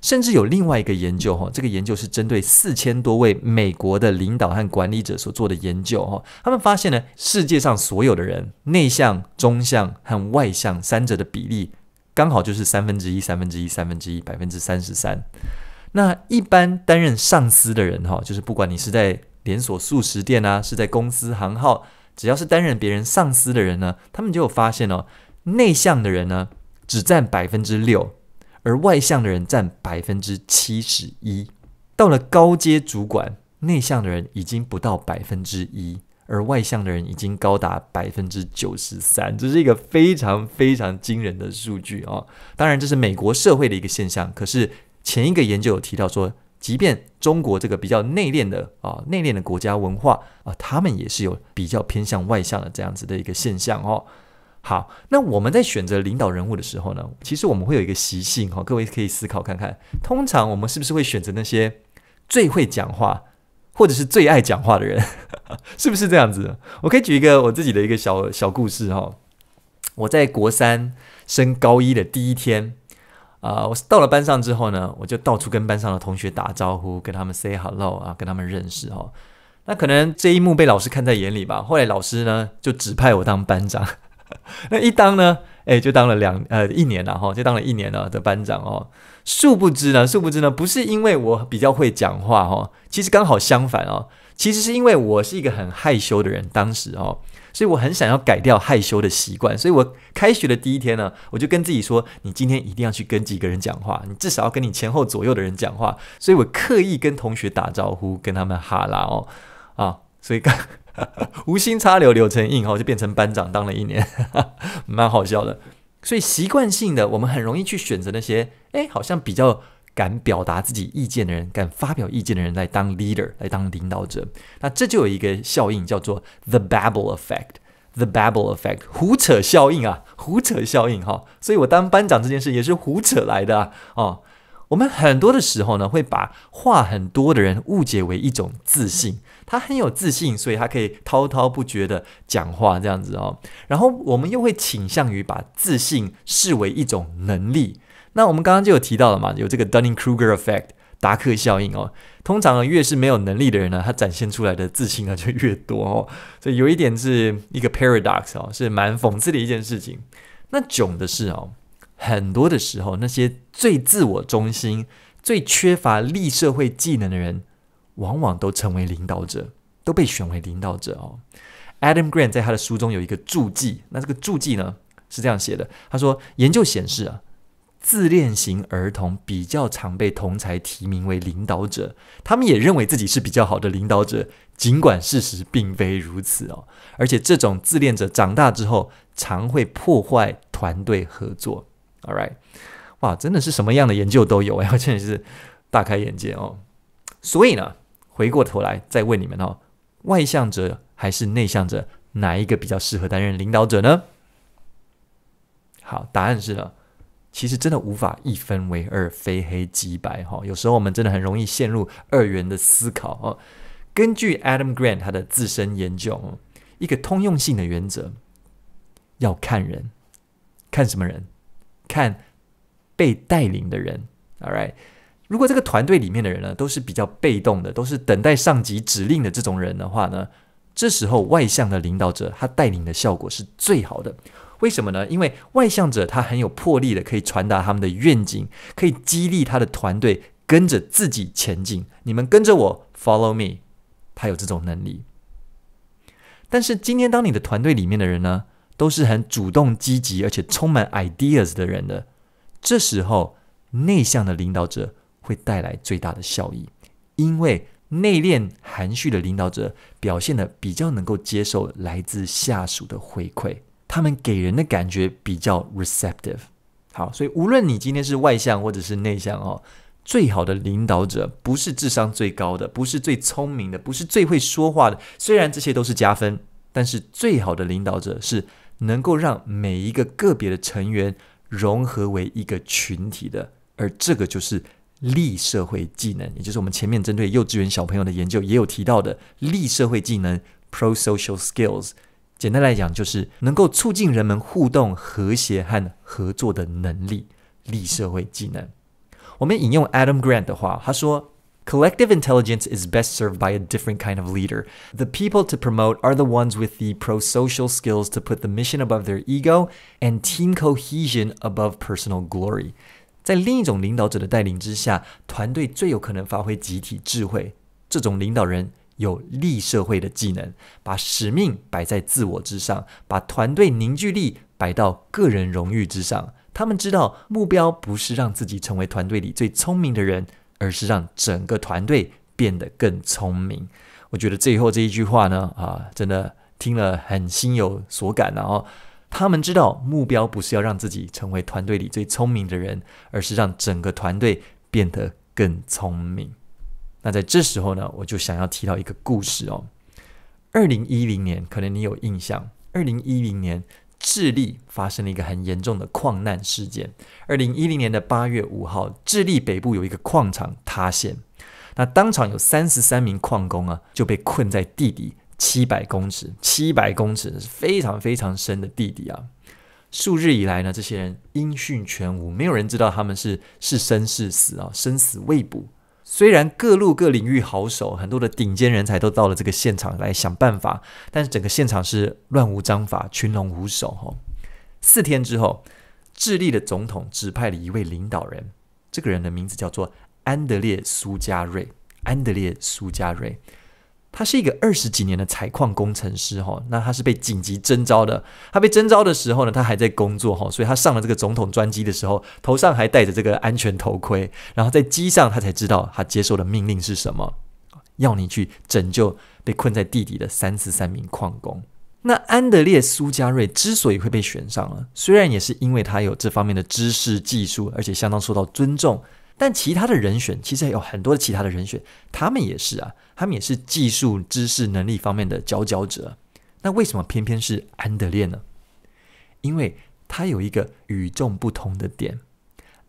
Speaker 1: 甚至有另外一个研究，哈，这个研究是针对四千多位美国的领导和管理者所做的研究，哈，他们发现呢，世界上所有的人内向、中向和外向三者的比例，刚好就是三分之一、三分之一、三分之一，百分之三十三。那一般担任上司的人哈，就是不管你是在连锁素食店啊，是在公司行号，只要是担任别人上司的人呢，他们就有发现哦，内向的人呢只占百分之六，而外向的人占百分之七十一。到了高阶主管，内向的人已经不到百分之一，而外向的人已经高达百分之九十三，这是一个非常非常惊人的数据哦。当然，这是美国社会的一个现象，可是。前一个研究有提到说，即便中国这个比较内敛的啊内敛的国家文化啊，他们也是有比较偏向外向的这样子的一个现象哦。好，那我们在选择领导人物的时候呢，其实我们会有一个习性哈，各位可以思考看看，通常我们是不是会选择那些最会讲话或者是最爱讲话的人，是不是这样子？我可以举一个我自己的一个小小故事哈，我在国三升高一的第一天。啊，我到了班上之后呢，我就到处跟班上的同学打招呼，跟他们 say hello 啊，跟他们认识哦。那可能这一幕被老师看在眼里吧。后来老师呢就指派我当班长，那一当呢，哎，就当了两呃一年了哈，就当了一年了的班长哦。殊不知呢，殊不知呢，不是因为我比较会讲话哈，其实刚好相反哦，其实是因为我是一个很害羞的人，当时哦。所以我很想要改掉害羞的习惯，所以我开学的第一天呢，我就跟自己说：“你今天一定要去跟几个人讲话，你至少要跟你前后左右的人讲话。”所以，我刻意跟同学打招呼，跟他们哈拉哦，啊，所以 无心插柳柳成荫哦，就变成班长当了一年，蛮好笑的。所以习惯性的，我们很容易去选择那些，哎，好像比较。敢表达自己意见的人，敢发表意见的人来当 leader，来当领导者，那这就有一个效应，叫做 the babble effect，the babble effect，胡扯效应啊，胡扯效应哈。所以我当班长这件事也是胡扯来的哦。我们很多的时候呢，会把话很多的人误解为一种自信，他很有自信，所以他可以滔滔不绝的讲话这样子哦。然后我们又会倾向于把自信视为一种能力。那我们刚刚就有提到了嘛，有这个 Dunning Kruger Effect 达克效应哦，通常越是没有能力的人呢，他展现出来的自信呢就越多哦，所以有一点是一个 paradox 哦，是蛮讽刺的一件事情。那囧的是哦，很多的时候那些最自我中心、最缺乏立社会技能的人，往往都成为领导者，都被选为领导者哦。Adam Grant 在他的书中有一个注记，那这个注记呢是这样写的，他说研究显示啊。自恋型儿童比较常被同才提名为领导者，他们也认为自己是比较好的领导者，尽管事实并非如此哦。而且这种自恋者长大之后，常会破坏团队合作。All right，哇，真的是什么样的研究都有啊，真的是大开眼界哦。所以呢，回过头来再问你们哦，外向者还是内向者，哪一个比较适合担任领导者呢？好，答案是呢。其实真的无法一分为二，非黑即白哈。有时候我们真的很容易陷入二元的思考哦。根据 Adam Grant 他的自身研究，一个通用性的原则，要看人，看什么人，看被带领的人。All right，如果这个团队里面的人呢，都是比较被动的，都是等待上级指令的这种人的话呢，这时候外向的领导者他带领的效果是最好的。为什么呢？因为外向者他很有魄力的，可以传达他们的愿景，可以激励他的团队跟着自己前进。你们跟着我，follow me，他有这种能力。但是今天，当你的团队里面的人呢，都是很主动、积极，而且充满 ideas 的人的，这时候内向的领导者会带来最大的效益，因为内敛含蓄的领导者表现的比较能够接受来自下属的回馈。他们给人的感觉比较 receptive。好，所以无论你今天是外向或者是内向哦，最好的领导者不是智商最高的，不是最聪明的，不是最会说话的。虽然这些都是加分，但是最好的领导者是能够让每一个个别的成员融合为一个群体的。而这个就是立社会技能，也就是我们前面针对幼稚园小朋友的研究也有提到的立社会技能 （prosocial skills）。简单来讲，就是能够促进人们互动、和谐和合作的能力，力社会技能。我们引用 Adam Grant 的话，他说：“Collective intelligence is best served by a different kind of leader. The people to promote are the ones with the pro-social skills to put the mission above their ego and team cohesion above personal glory。”在另一种领导者的带领之下，团队最有可能发挥集体智慧。这种领导人。有利社会的技能，把使命摆在自我之上，把团队凝聚力摆到个人荣誉之上。他们知道目标不是让自己成为团队里最聪明的人，而是让整个团队变得更聪明。我觉得最后这一句话呢，啊，真的听了很心有所感。然后，他们知道目标不是要让自己成为团队里最聪明的人，而是让整个团队变得更聪明。那在这时候呢，我就想要提到一个故事哦。二零一零年，可能你有印象，二零一零年，智利发生了一个很严重的矿难事件。二零一零年的八月五号，智利北部有一个矿场塌陷，那当场有三十三名矿工啊就被困在地底七百公尺，七百公尺是非常非常深的地底啊。数日以来呢，这些人音讯全无，没有人知道他们是是生是死啊，生死未卜。虽然各路各领域好手，很多的顶尖人才都到了这个现场来想办法，但是整个现场是乱无章法，群龙无首。哈，四天之后，智利的总统指派了一位领导人，这个人的名字叫做安德烈苏加瑞。安德烈苏加瑞。他是一个二十几年的采矿工程师，哈，那他是被紧急征召的。他被征召的时候呢，他还在工作，哈，所以他上了这个总统专机的时候，头上还戴着这个安全头盔。然后在机上，他才知道他接受的命令是什么，要你去拯救被困在地底的三十三名矿工。那安德烈·苏加瑞之所以会被选上，虽然也是因为他有这方面的知识技术，而且相当受到尊重。但其他的人选其实也有很多其他的人选，他们也是啊，他们也是技术知识能力方面的佼佼者。那为什么偏偏是安德烈呢？因为他有一个与众不同的点，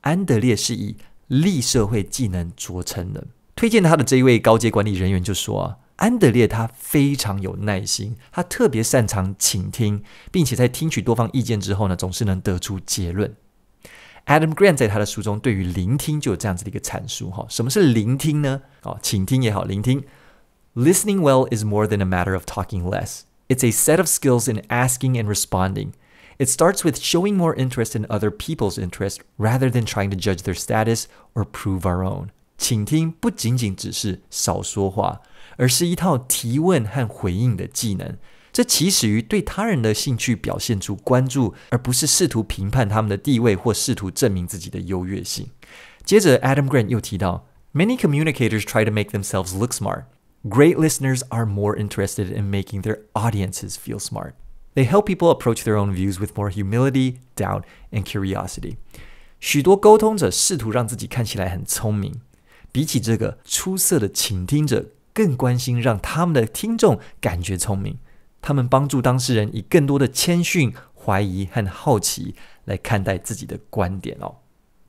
Speaker 1: 安德烈是以立社会技能著称的。推荐他的这一位高阶管理人员就说啊，安德烈他非常有耐心，他特别擅长倾听，并且在听取多方意见之后呢，总是能得出结论。Adam Grant 在他的书中对于聆听就有这样子的一个阐述哈。什么是聆听呢？哦，倾听也好，聆听。Listening well is more than a matter of talking less. It's a set of skills in asking and responding. It starts with showing more interest in other people's interest rather than trying to judge their status or prove our own. 倾听不仅仅只是少说话，而是一套提问和回应的技能。这起始于对他人的兴趣表现出关注，而不是试图评判他们的地位或试图证明自己的优越性。接着，Adam Grant 又提到，Many communicators try to make themselves look smart. Great listeners are more interested in making their audiences feel smart. They help people approach their own views with more humility, doubt, and curiosity. 许多沟通者试图让自己看起来很聪明，比起这个出色的倾听者，更关心让他们的听众感觉聪明。他们帮助当事人以更多的谦逊、怀疑和好奇来看待自己的观点哦。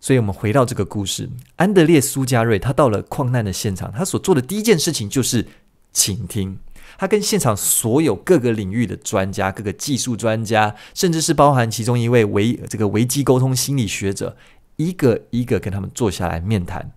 Speaker 1: 所以，我们回到这个故事，安德烈·苏加瑞，他到了矿难的现场，他所做的第一件事情就是倾听。他跟现场所有各个领域的专家、各个技术专家，甚至是包含其中一位维这个危机沟通心理学者，一个一个跟他们坐下来面谈。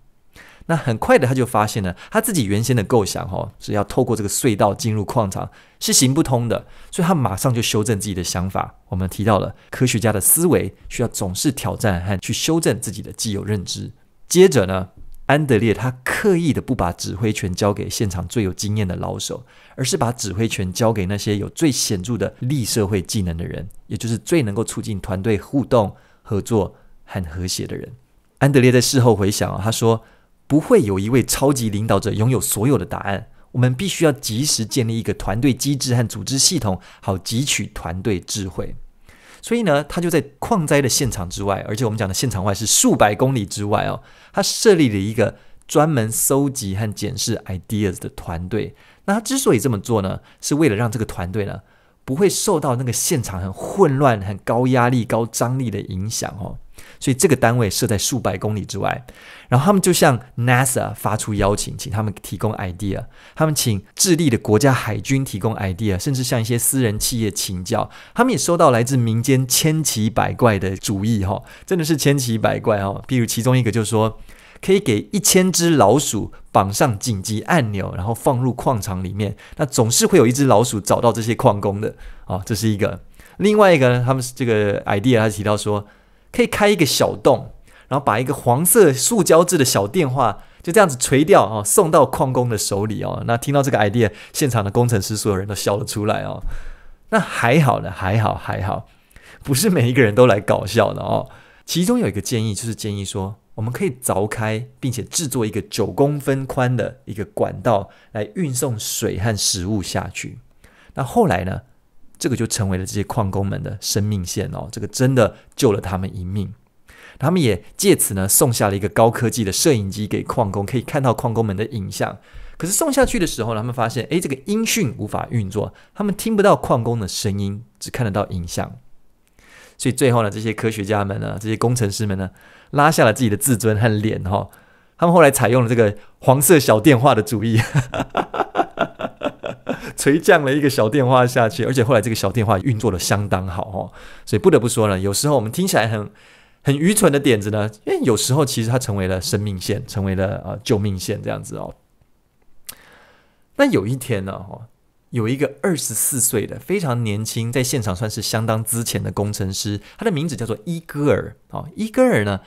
Speaker 1: 那很快的他就发现了他自己原先的构想哦，是要透过这个隧道进入矿场是行不通的，所以他马上就修正自己的想法。我们提到了科学家的思维需要总是挑战和去修正自己的既有认知。接着呢，安德烈他刻意的不把指挥权交给现场最有经验的老手，而是把指挥权交给那些有最显著的利社会技能的人，也就是最能够促进团队互动、合作和和谐的人。安德烈在事后回想啊，他说。不会有一位超级领导者拥有所有的答案。我们必须要及时建立一个团队机制和组织系统，好汲取团队智慧。所以呢，他就在矿灾的现场之外，而且我们讲的现场外是数百公里之外哦。他设立了一个专门搜集和检视 ideas 的团队。那他之所以这么做呢，是为了让这个团队呢不会受到那个现场很混乱、很高压力、高张力的影响哦。所以这个单位设在数百公里之外。然后他们就向 NASA 发出邀请，请他们提供 idea。他们请智利的国家海军提供 idea，甚至向一些私人企业请教。他们也收到来自民间千奇百怪的主意，哈，真的是千奇百怪，哦。比如其中一个就是说，可以给一千只老鼠绑上紧急按钮，然后放入矿场里面，那总是会有一只老鼠找到这些矿工的，啊，这是一个。另外一个呢，他们这个 idea 他提到说，可以开一个小洞。然后把一个黄色塑胶质的小电话就这样子垂掉哦，送到矿工的手里哦。那听到这个 idea，现场的工程师所有人都笑了出来哦。那还好呢，还好，还好，不是每一个人都来搞笑的哦。其中有一个建议就是建议说，我们可以凿开并且制作一个九公分宽的一个管道来运送水和食物下去。那后来呢，这个就成为了这些矿工们的生命线哦，这个真的救了他们一命。他们也借此呢送下了一个高科技的摄影机给矿工，可以看到矿工们的影像。可是送下去的时候，他们发现，哎，这个音讯无法运作，他们听不到矿工的声音，只看得到影像。所以最后呢，这些科学家们呢，这些工程师们呢，拉下了自己的自尊和脸哈。他们后来采用了这个黄色小电话的主意，垂降了一个小电话下去，而且后来这个小电话运作的相当好哈。所以不得不说呢，有时候我们听起来很。很愚蠢的点子呢，因为有时候其实它成为了生命线，成为了呃救命线这样子哦。那有一天呢，哈，有一个二十四岁的非常年轻，在现场算是相当资浅的工程师，他的名字叫做伊戈尔啊。伊戈尔呢，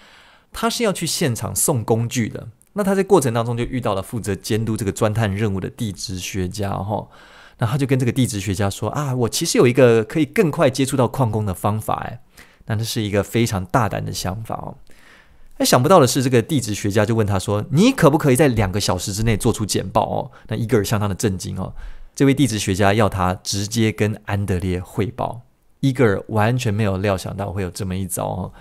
Speaker 1: 他是要去现场送工具的。那他在过程当中就遇到了负责监督这个钻探任务的地质学家，哈。那他就跟这个地质学家说啊，我其实有一个可以更快接触到矿工的方法，哎。那这是一个非常大胆的想法哦。那想不到的是，这个地质学家就问他说：“你可不可以在两个小时之内做出简报哦？”那伊格尔相当的震惊哦。这位地质学家要他直接跟安德烈汇报。伊格尔完全没有料想到会有这么一招哦。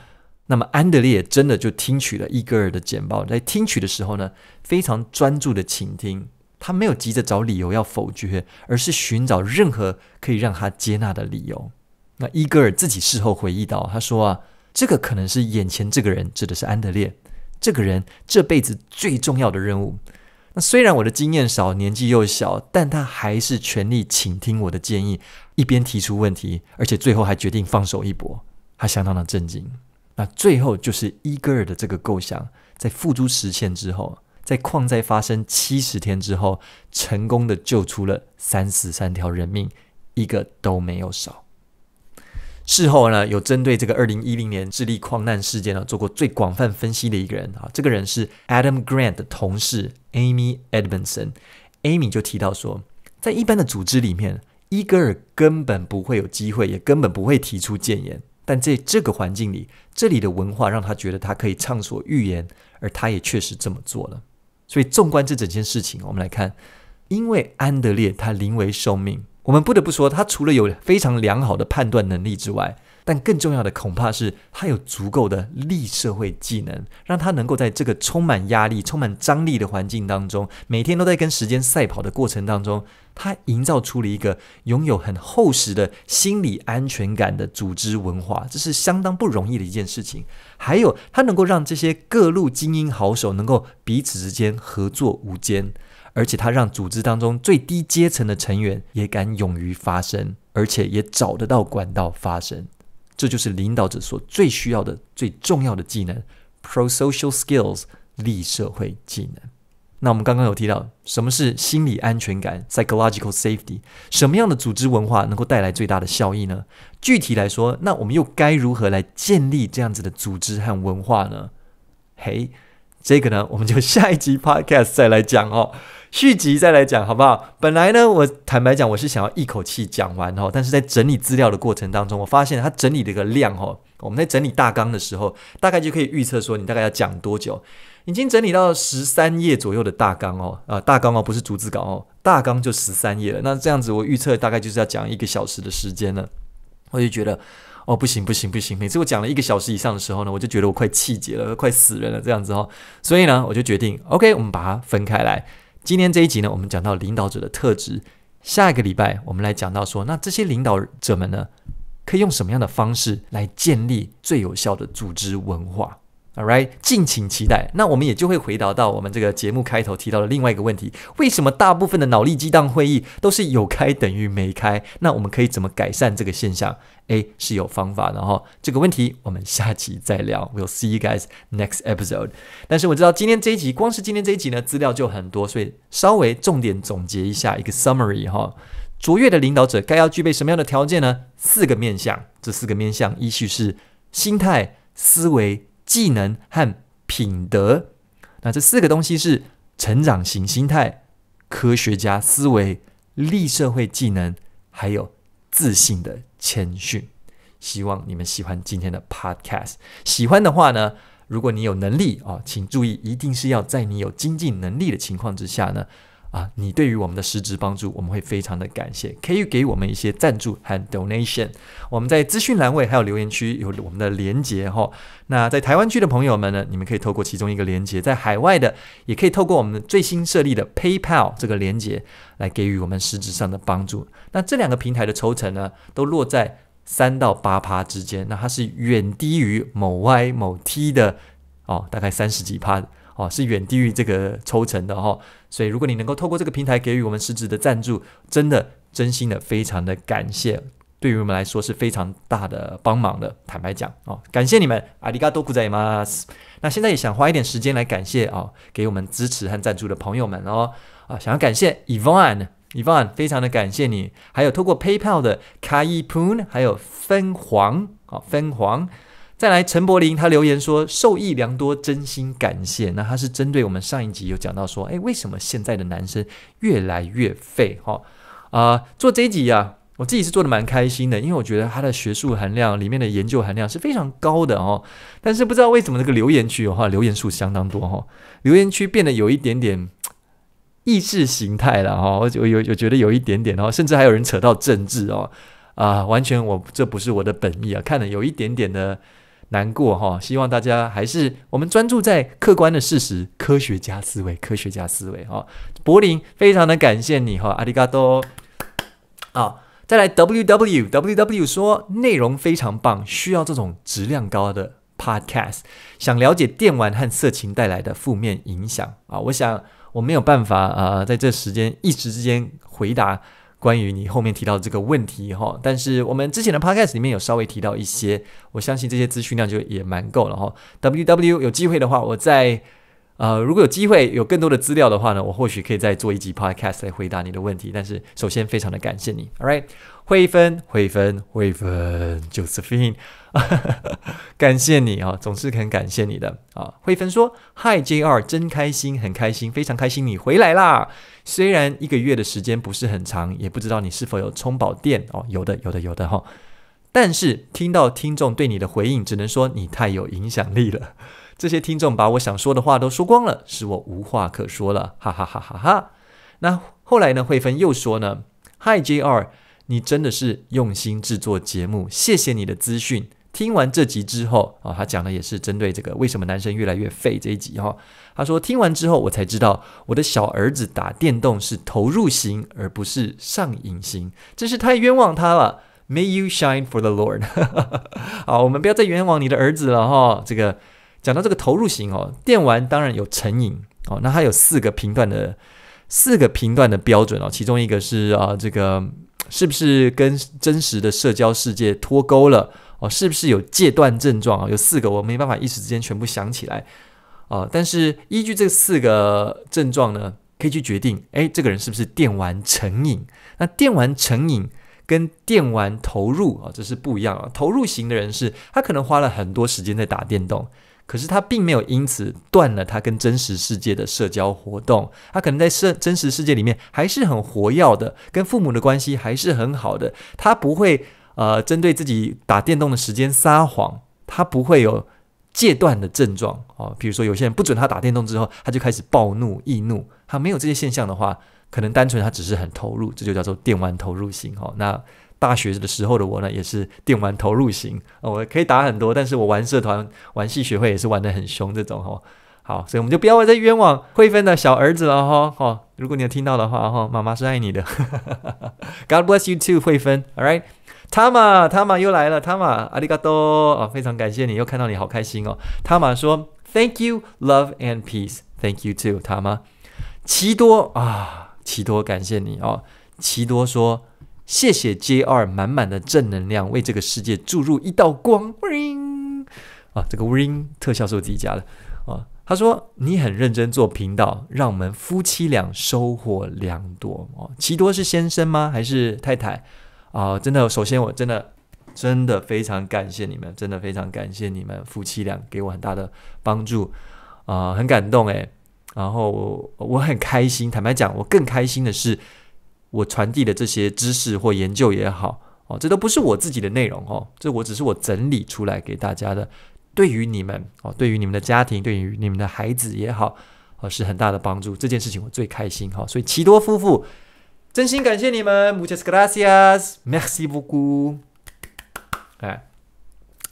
Speaker 1: 那么安德烈真的就听取了伊格尔的简报，在听取的时候呢，非常专注的倾听，他没有急着找理由要否决，而是寻找任何可以让他接纳的理由。那伊戈尔自己事后回忆到，他说：“啊，这个可能是眼前这个人，指的是安德烈。这个人这辈子最重要的任务。那虽然我的经验少，年纪又小，但他还是全力倾听我的建议，一边提出问题，而且最后还决定放手一搏。他相当的震惊。那最后就是伊戈尔的这个构想，在付诸实现之后，在矿灾发生七十天之后，成功的救出了三十三条人命，一个都没有少。”事后呢，有针对这个2010年智利矿难事件呢做过最广泛分析的一个人啊，这个人是 Adam Grant 的同事 Amy Edmondson。Amy 就提到说，在一般的组织里面，伊戈尔根本不会有机会，也根本不会提出谏言。但在这个环境里，这里的文化让他觉得他可以畅所欲言，而他也确实这么做了。所以纵观这整件事情，我们来看，因为安德烈他临危受命。我们不得不说，他除了有非常良好的判断能力之外，但更重要的恐怕是他有足够的利社会技能，让他能够在这个充满压力、充满张力的环境当中，每天都在跟时间赛跑的过程当中，他营造出了一个拥有很厚实的心理安全感的组织文化，这是相当不容易的一件事情。还有，他能够让这些各路精英好手能够彼此之间合作无间。而且他让组织当中最低阶层的成员也敢勇于发声，而且也找得到管道发声。这就是领导者所最需要的、最重要的技能 ——prosocial skills，利社会技能。那我们刚刚有提到，什么是心理安全感 （psychological safety）？什么样的组织文化能够带来最大的效益呢？具体来说，那我们又该如何来建立这样子的组织和文化呢？嘿，这个呢，我们就下一集 podcast 再来讲哦。续集再来讲好不好？本来呢，我坦白讲，我是想要一口气讲完哦。但是在整理资料的过程当中，我发现它整理的一个量哦，我们在整理大纲的时候，大概就可以预测说你大概要讲多久。已经整理到十三页左右的大纲哦，啊，大纲哦，不是逐字稿哦，大纲就十三页了。那这样子，我预测大概就是要讲一个小时的时间了。我就觉得，哦，不行不行不行！每次我讲了一个小时以上的时候呢，我就觉得我快气结了，快死人了这样子哦。所以呢，我就决定，OK，我们把它分开来。今天这一集呢，我们讲到领导者的特质。下一个礼拜，我们来讲到说，那这些领导者们呢，可以用什么样的方式来建立最有效的组织文化？Alright，敬请期待。那我们也就会回答到我们这个节目开头提到的另外一个问题：为什么大部分的脑力激荡会议都是有开等于没开？那我们可以怎么改善这个现象？A 是有方法。的。哈，这个问题我们下集再聊。We'll see, you guys, next episode。但是我知道今天这一集光是今天这一集呢，资料就很多，所以稍微重点总结一下一个 summary 哈。卓越的领导者该要具备什么样的条件呢？四个面向。这四个面向，依序是心态、思维。技能和品德，那这四个东西是成长型心态、科学家思维、立社会技能，还有自信的谦逊。希望你们喜欢今天的 Podcast。喜欢的话呢，如果你有能力啊，请注意，一定是要在你有经济能力的情况之下呢。啊，你对于我们的实质帮助，我们会非常的感谢，可以给我们一些赞助和 donation。我们在资讯栏位还有留言区有我们的连接哈。那在台湾区的朋友们呢，你们可以透过其中一个连接；在海外的，也可以透过我们最新设立的 PayPal 这个连接来给予我们实质上的帮助。那这两个平台的抽成呢，都落在三到八趴之间，那它是远低于某 Y 某 T 的哦，大概三十几趴。哦，是远低于这个抽成的哈，所以如果你能够透过这个平台给予我们实质的赞助，真的，真心的，非常的感谢，对于我们来说是非常大的帮忙的。坦白讲，哦，感谢你们，阿迪嘎多古在吗？那现在也想花一点时间来感谢哦，给我们支持和赞助的朋友们哦，啊，想要感谢 i v o n i v o n 非常的感谢你，还有透过 PayPal 的 k a i Poon，还有芬黄，啊，芬黄。再来，陈柏林他留言说受益良多，真心感谢。那他是针对我们上一集有讲到说，哎，为什么现在的男生越来越废？哈啊，做这一集呀，我自己是做的蛮开心的，因为我觉得他的学术含量、里面的研究含量是非常高的哈。但是不知道为什么那个留言区的话，留言数相当多哈，留言区变得有一点点意识形态了哈。我有有有觉得有一点点，然后甚至还有人扯到政治哦啊，完全我这不是我的本意啊，看了有一点点的。难过哈，希望大家还是我们专注在客观的事实，科学家思维，科学家思维哈。柏林，非常的感谢你哈，阿迪嘎多啊，再来 w w w 说内容非常棒，需要这种质量高的 podcast，想了解电玩和色情带来的负面影响啊。我想我没有办法啊，在这时间一时之间回答。关于你后面提到这个问题哈，但是我们之前的 podcast 里面有稍微提到一些，我相信这些资讯量就也蛮够了哈。W W 有机会的话，我再呃，如果有机会有更多的资料的话呢，我或许可以再做一集 podcast 来回答你的问题。但是首先，非常的感谢你，All right，会分会分会分，Josephine。感谢你啊，总是很感谢你的啊。慧芬说：“Hi J R，真开心，很开心，非常开心你回来啦。虽然一个月的时间不是很长，也不知道你是否有充饱电哦。有的，有的，有的哈。但是听到听众对你的回应，只能说你太有影响力了。这些听众把我想说的话都说光了，使我无话可说了。哈哈哈哈哈。那后来呢？慧芬又说呢：Hi J R，你真的是用心制作节目，谢谢你的资讯。”听完这集之后，啊，他讲的也是针对这个为什么男生越来越废这一集哈。他说听完之后，我才知道我的小儿子打电动是投入型而不是上瘾型，真是太冤枉他了。May you shine for the Lord。好，我们不要再冤枉你的儿子了哈。这个讲到这个投入型哦，电玩当然有成瘾哦。那它有四个频段的四个频段的标准哦，其中一个是啊，这个是不是跟真实的社交世界脱钩了？是不是有戒断症状啊？有四个，我没办法一时之间全部想起来啊。但是依据这四个症状呢，可以去决定，哎，这个人是不是电玩成瘾？那电玩成瘾跟电玩投入啊，这是不一样啊。投入型的人是他可能花了很多时间在打电动，可是他并没有因此断了他跟真实世界的社交活动。他可能在社真实世界里面还是很活跃的，跟父母的关系还是很好的，他不会。呃，针对自己打电动的时间撒谎，他不会有戒断的症状哦。比如说，有些人不准他打电动之后，他就开始暴怒、易怒，他没有这些现象的话，可能单纯他只是很投入，这就叫做电玩投入型哦。那大学的时候的我呢，也是电玩投入型，我可以打很多，但是我玩社团、玩戏学会也是玩的很凶这种哦。好，所以我们就不要再冤枉慧芬的小儿子了哈。哈，如果你有听到的话哈，妈妈是爱你的。God bless you too，慧芬。All right。塔玛，塔玛又来了，塔玛，阿里嘎多啊！非常感谢你，又看到你好开心哦。塔玛说：“Thank you, love and peace. Thank you，too，塔玛。”奇多啊，奇多，感谢你哦。奇多说：“谢谢 J.R 满满的正能量，为这个世界注入一道光。”Ring 啊，这个 Ring 特效是我自己加的啊。他说：“你很认真做频道，让我们夫妻俩收获良多哦。”奇多是先生吗？还是太太？啊，真的，首先我真的真的非常感谢你们，真的非常感谢你们夫妻俩给我很大的帮助，啊，很感动诶。然后我我很开心，坦白讲，我更开心的是我传递的这些知识或研究也好，哦，这都不是我自己的内容哦，这我只是我整理出来给大家的。对于你们哦，对于你们的家庭，对于你们的孩子也好，哦，是很大的帮助。这件事情我最开心哈。所以奇多夫妇。真心感谢你们，muchas gracias，merci beaucoup。哎，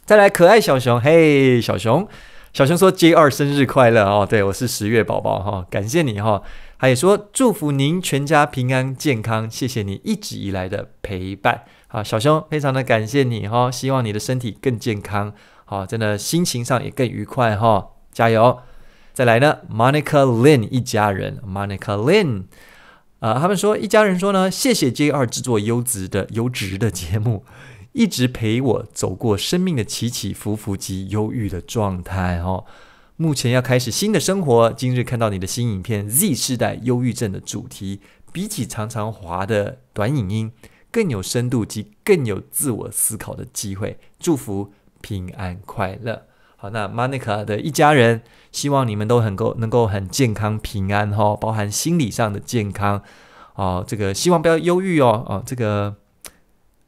Speaker 1: 再来可爱小熊，嘿，小熊，小熊说 J 二生日快乐哦，对我是十月宝宝哈，感谢你哈。他也说祝福您全家平安健康，谢谢你一直以来的陪伴。啊，小熊，非常的感谢你哈，希望你的身体更健康，好，真的心情上也更愉快哈，加油。再来呢，Monica Lin 一家人，Monica Lin。啊，他们说，一家人说呢，谢谢 j 二制作优质的、优质的节目，一直陪我走过生命的起起伏伏及忧郁的状态。哦。目前要开始新的生活，今日看到你的新影片《Z 世代忧郁症》的主题，比起常常滑的短影音更有深度及更有自我思考的机会。祝福平安快乐。那 Manica 的一家人，希望你们都很够能够很健康平安哈，包含心理上的健康哦。这个希望不要忧郁哦哦，这个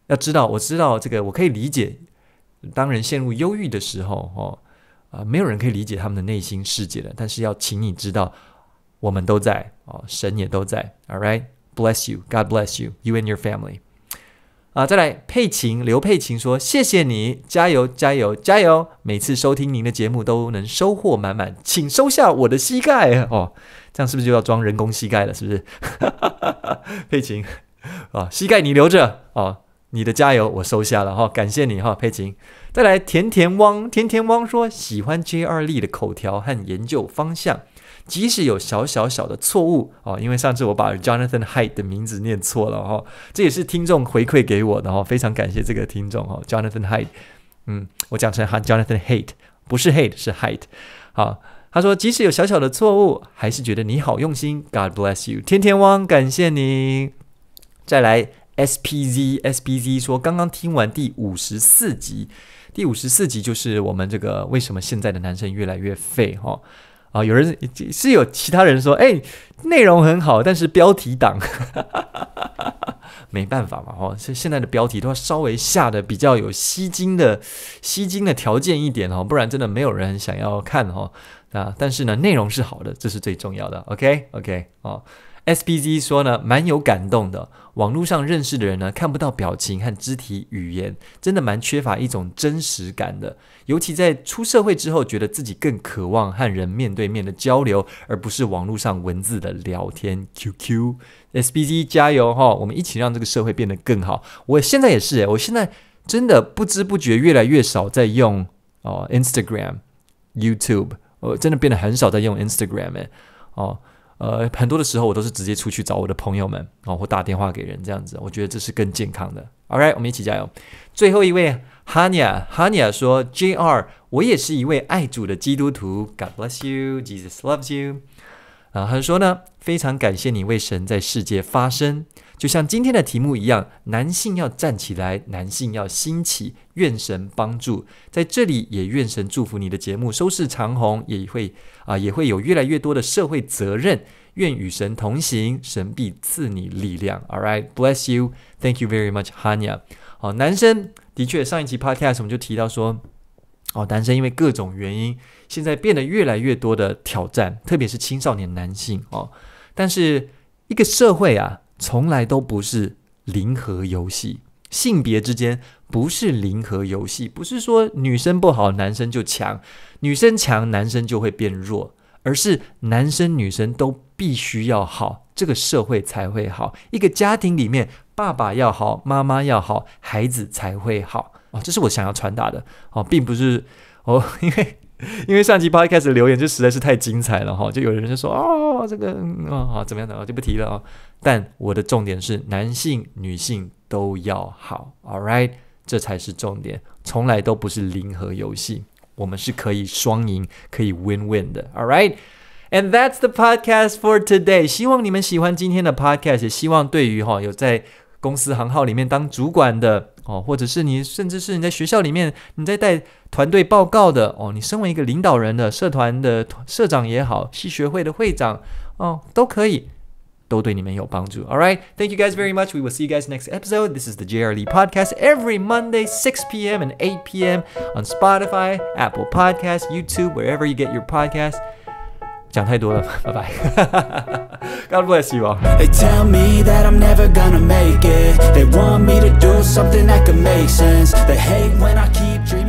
Speaker 1: 要知道，我知道这个我可以理解，当人陷入忧郁的时候哦，啊，没有人可以理解他们的内心世界了，但是要请你知道，我们都在哦，神也都在，All right，bless you, God bless you, you and your family. 啊，再来佩琴，刘佩琴说：“谢谢你，加油，加油，加油！每次收听您的节目都能收获满满，请收下我的膝盖哦，这样是不是就要装人工膝盖了？是不是？” 佩琴啊，膝盖你留着啊，你的加油我收下了哈，感谢你哈，佩琴。再来甜甜汪，甜甜汪说：“喜欢 J 二力的口条和研究方向。”即使有小小小的错误哦，因为上次我把 Jonathan h a i d t 的名字念错了哈，这也是听众回馈给我的哈，非常感谢这个听众哦，Jonathan h a i d t 嗯，我讲成哈 Jonathan h a t 不是 h a t d 是 h a i d t 好，他说即使有小小的错误，还是觉得你好用心，God bless you，天天汪感谢你。再来 S P Z S P Z 说，刚刚听完第五十四集，第五十四集就是我们这个为什么现在的男生越来越废哈。啊，有人是有其他人说，哎，内容很好，但是标题党，没办法嘛，哈，现现在的标题都要稍微下的比较有吸睛的、吸睛的条件一点哦，不然真的没有人想要看哦。啊，但是呢，内容是好的，这是最重要的，OK，OK，哦，SPZ 说呢，蛮有感动的。网络上认识的人呢，看不到表情和肢体语言，真的蛮缺乏一种真实感的。尤其在出社会之后，觉得自己更渴望和人面对面的交流，而不是网络上文字的聊天。QQ、s b z 加油哈！我们一起让这个社会变得更好。我现在也是，诶，我现在真的不知不觉越来越少在用哦，Instagram、YouTube，我真的变得很少在用 Instagram 诶。哦。呃，很多的时候我都是直接出去找我的朋友们，哦，或打电话给人这样子，我觉得这是更健康的。All right，我们一起加油。最后一位 Hania，Hania 说：“J R，我也是一位爱主的基督徒。God bless you，Jesus loves you。”啊，后他说呢？非常感谢你为神在世界发声，就像今天的题目一样，男性要站起来，男性要兴起，愿神帮助。在这里也愿神祝福你的节目，收视长虹，也会啊，也会有越来越多的社会责任。愿与神同行，神必赐你力量。All right, bless you. Thank you very much, Hanya。好，男生的确，上一期 Podcast 我们就提到说，哦，男生因为各种原因。现在变得越来越多的挑战，特别是青少年男性哦。但是一个社会啊，从来都不是零和游戏，性别之间不是零和游戏，不是说女生不好，男生就强，女生强，男生就会变弱，而是男生女生都必须要好，这个社会才会好。一个家庭里面，爸爸要好，妈妈要好，孩子才会好哦。这是我想要传达的哦，并不是哦，因为。因为上期 c a s t 留言就实在是太精彩了哈，就有人就说哦，这个哦怎么样的，我就不提了啊。但我的重点是男性、女性都要好，all right，这才是重点，从来都不是零和游戏，我们是可以双赢、可以 win win 的，all right。And that's the podcast for today。希望你们喜欢今天的 podcast，希望对于哈有在公司行号里面当主管的。哦，或者是你，甚至是你在学校里面，你在带团队报告的哦，你身为一个领导人的社团的社长也好，系学会的会长哦，都可以，都对你们有帮助。All right, thank you guys very much. We will see you guys next episode. This is the JRL Podcast every Monday, six p.m. and eight p.m. on Spotify, Apple Podcast, YouTube, wherever you get your podcast. 讲太多了，拜拜，God bless you all.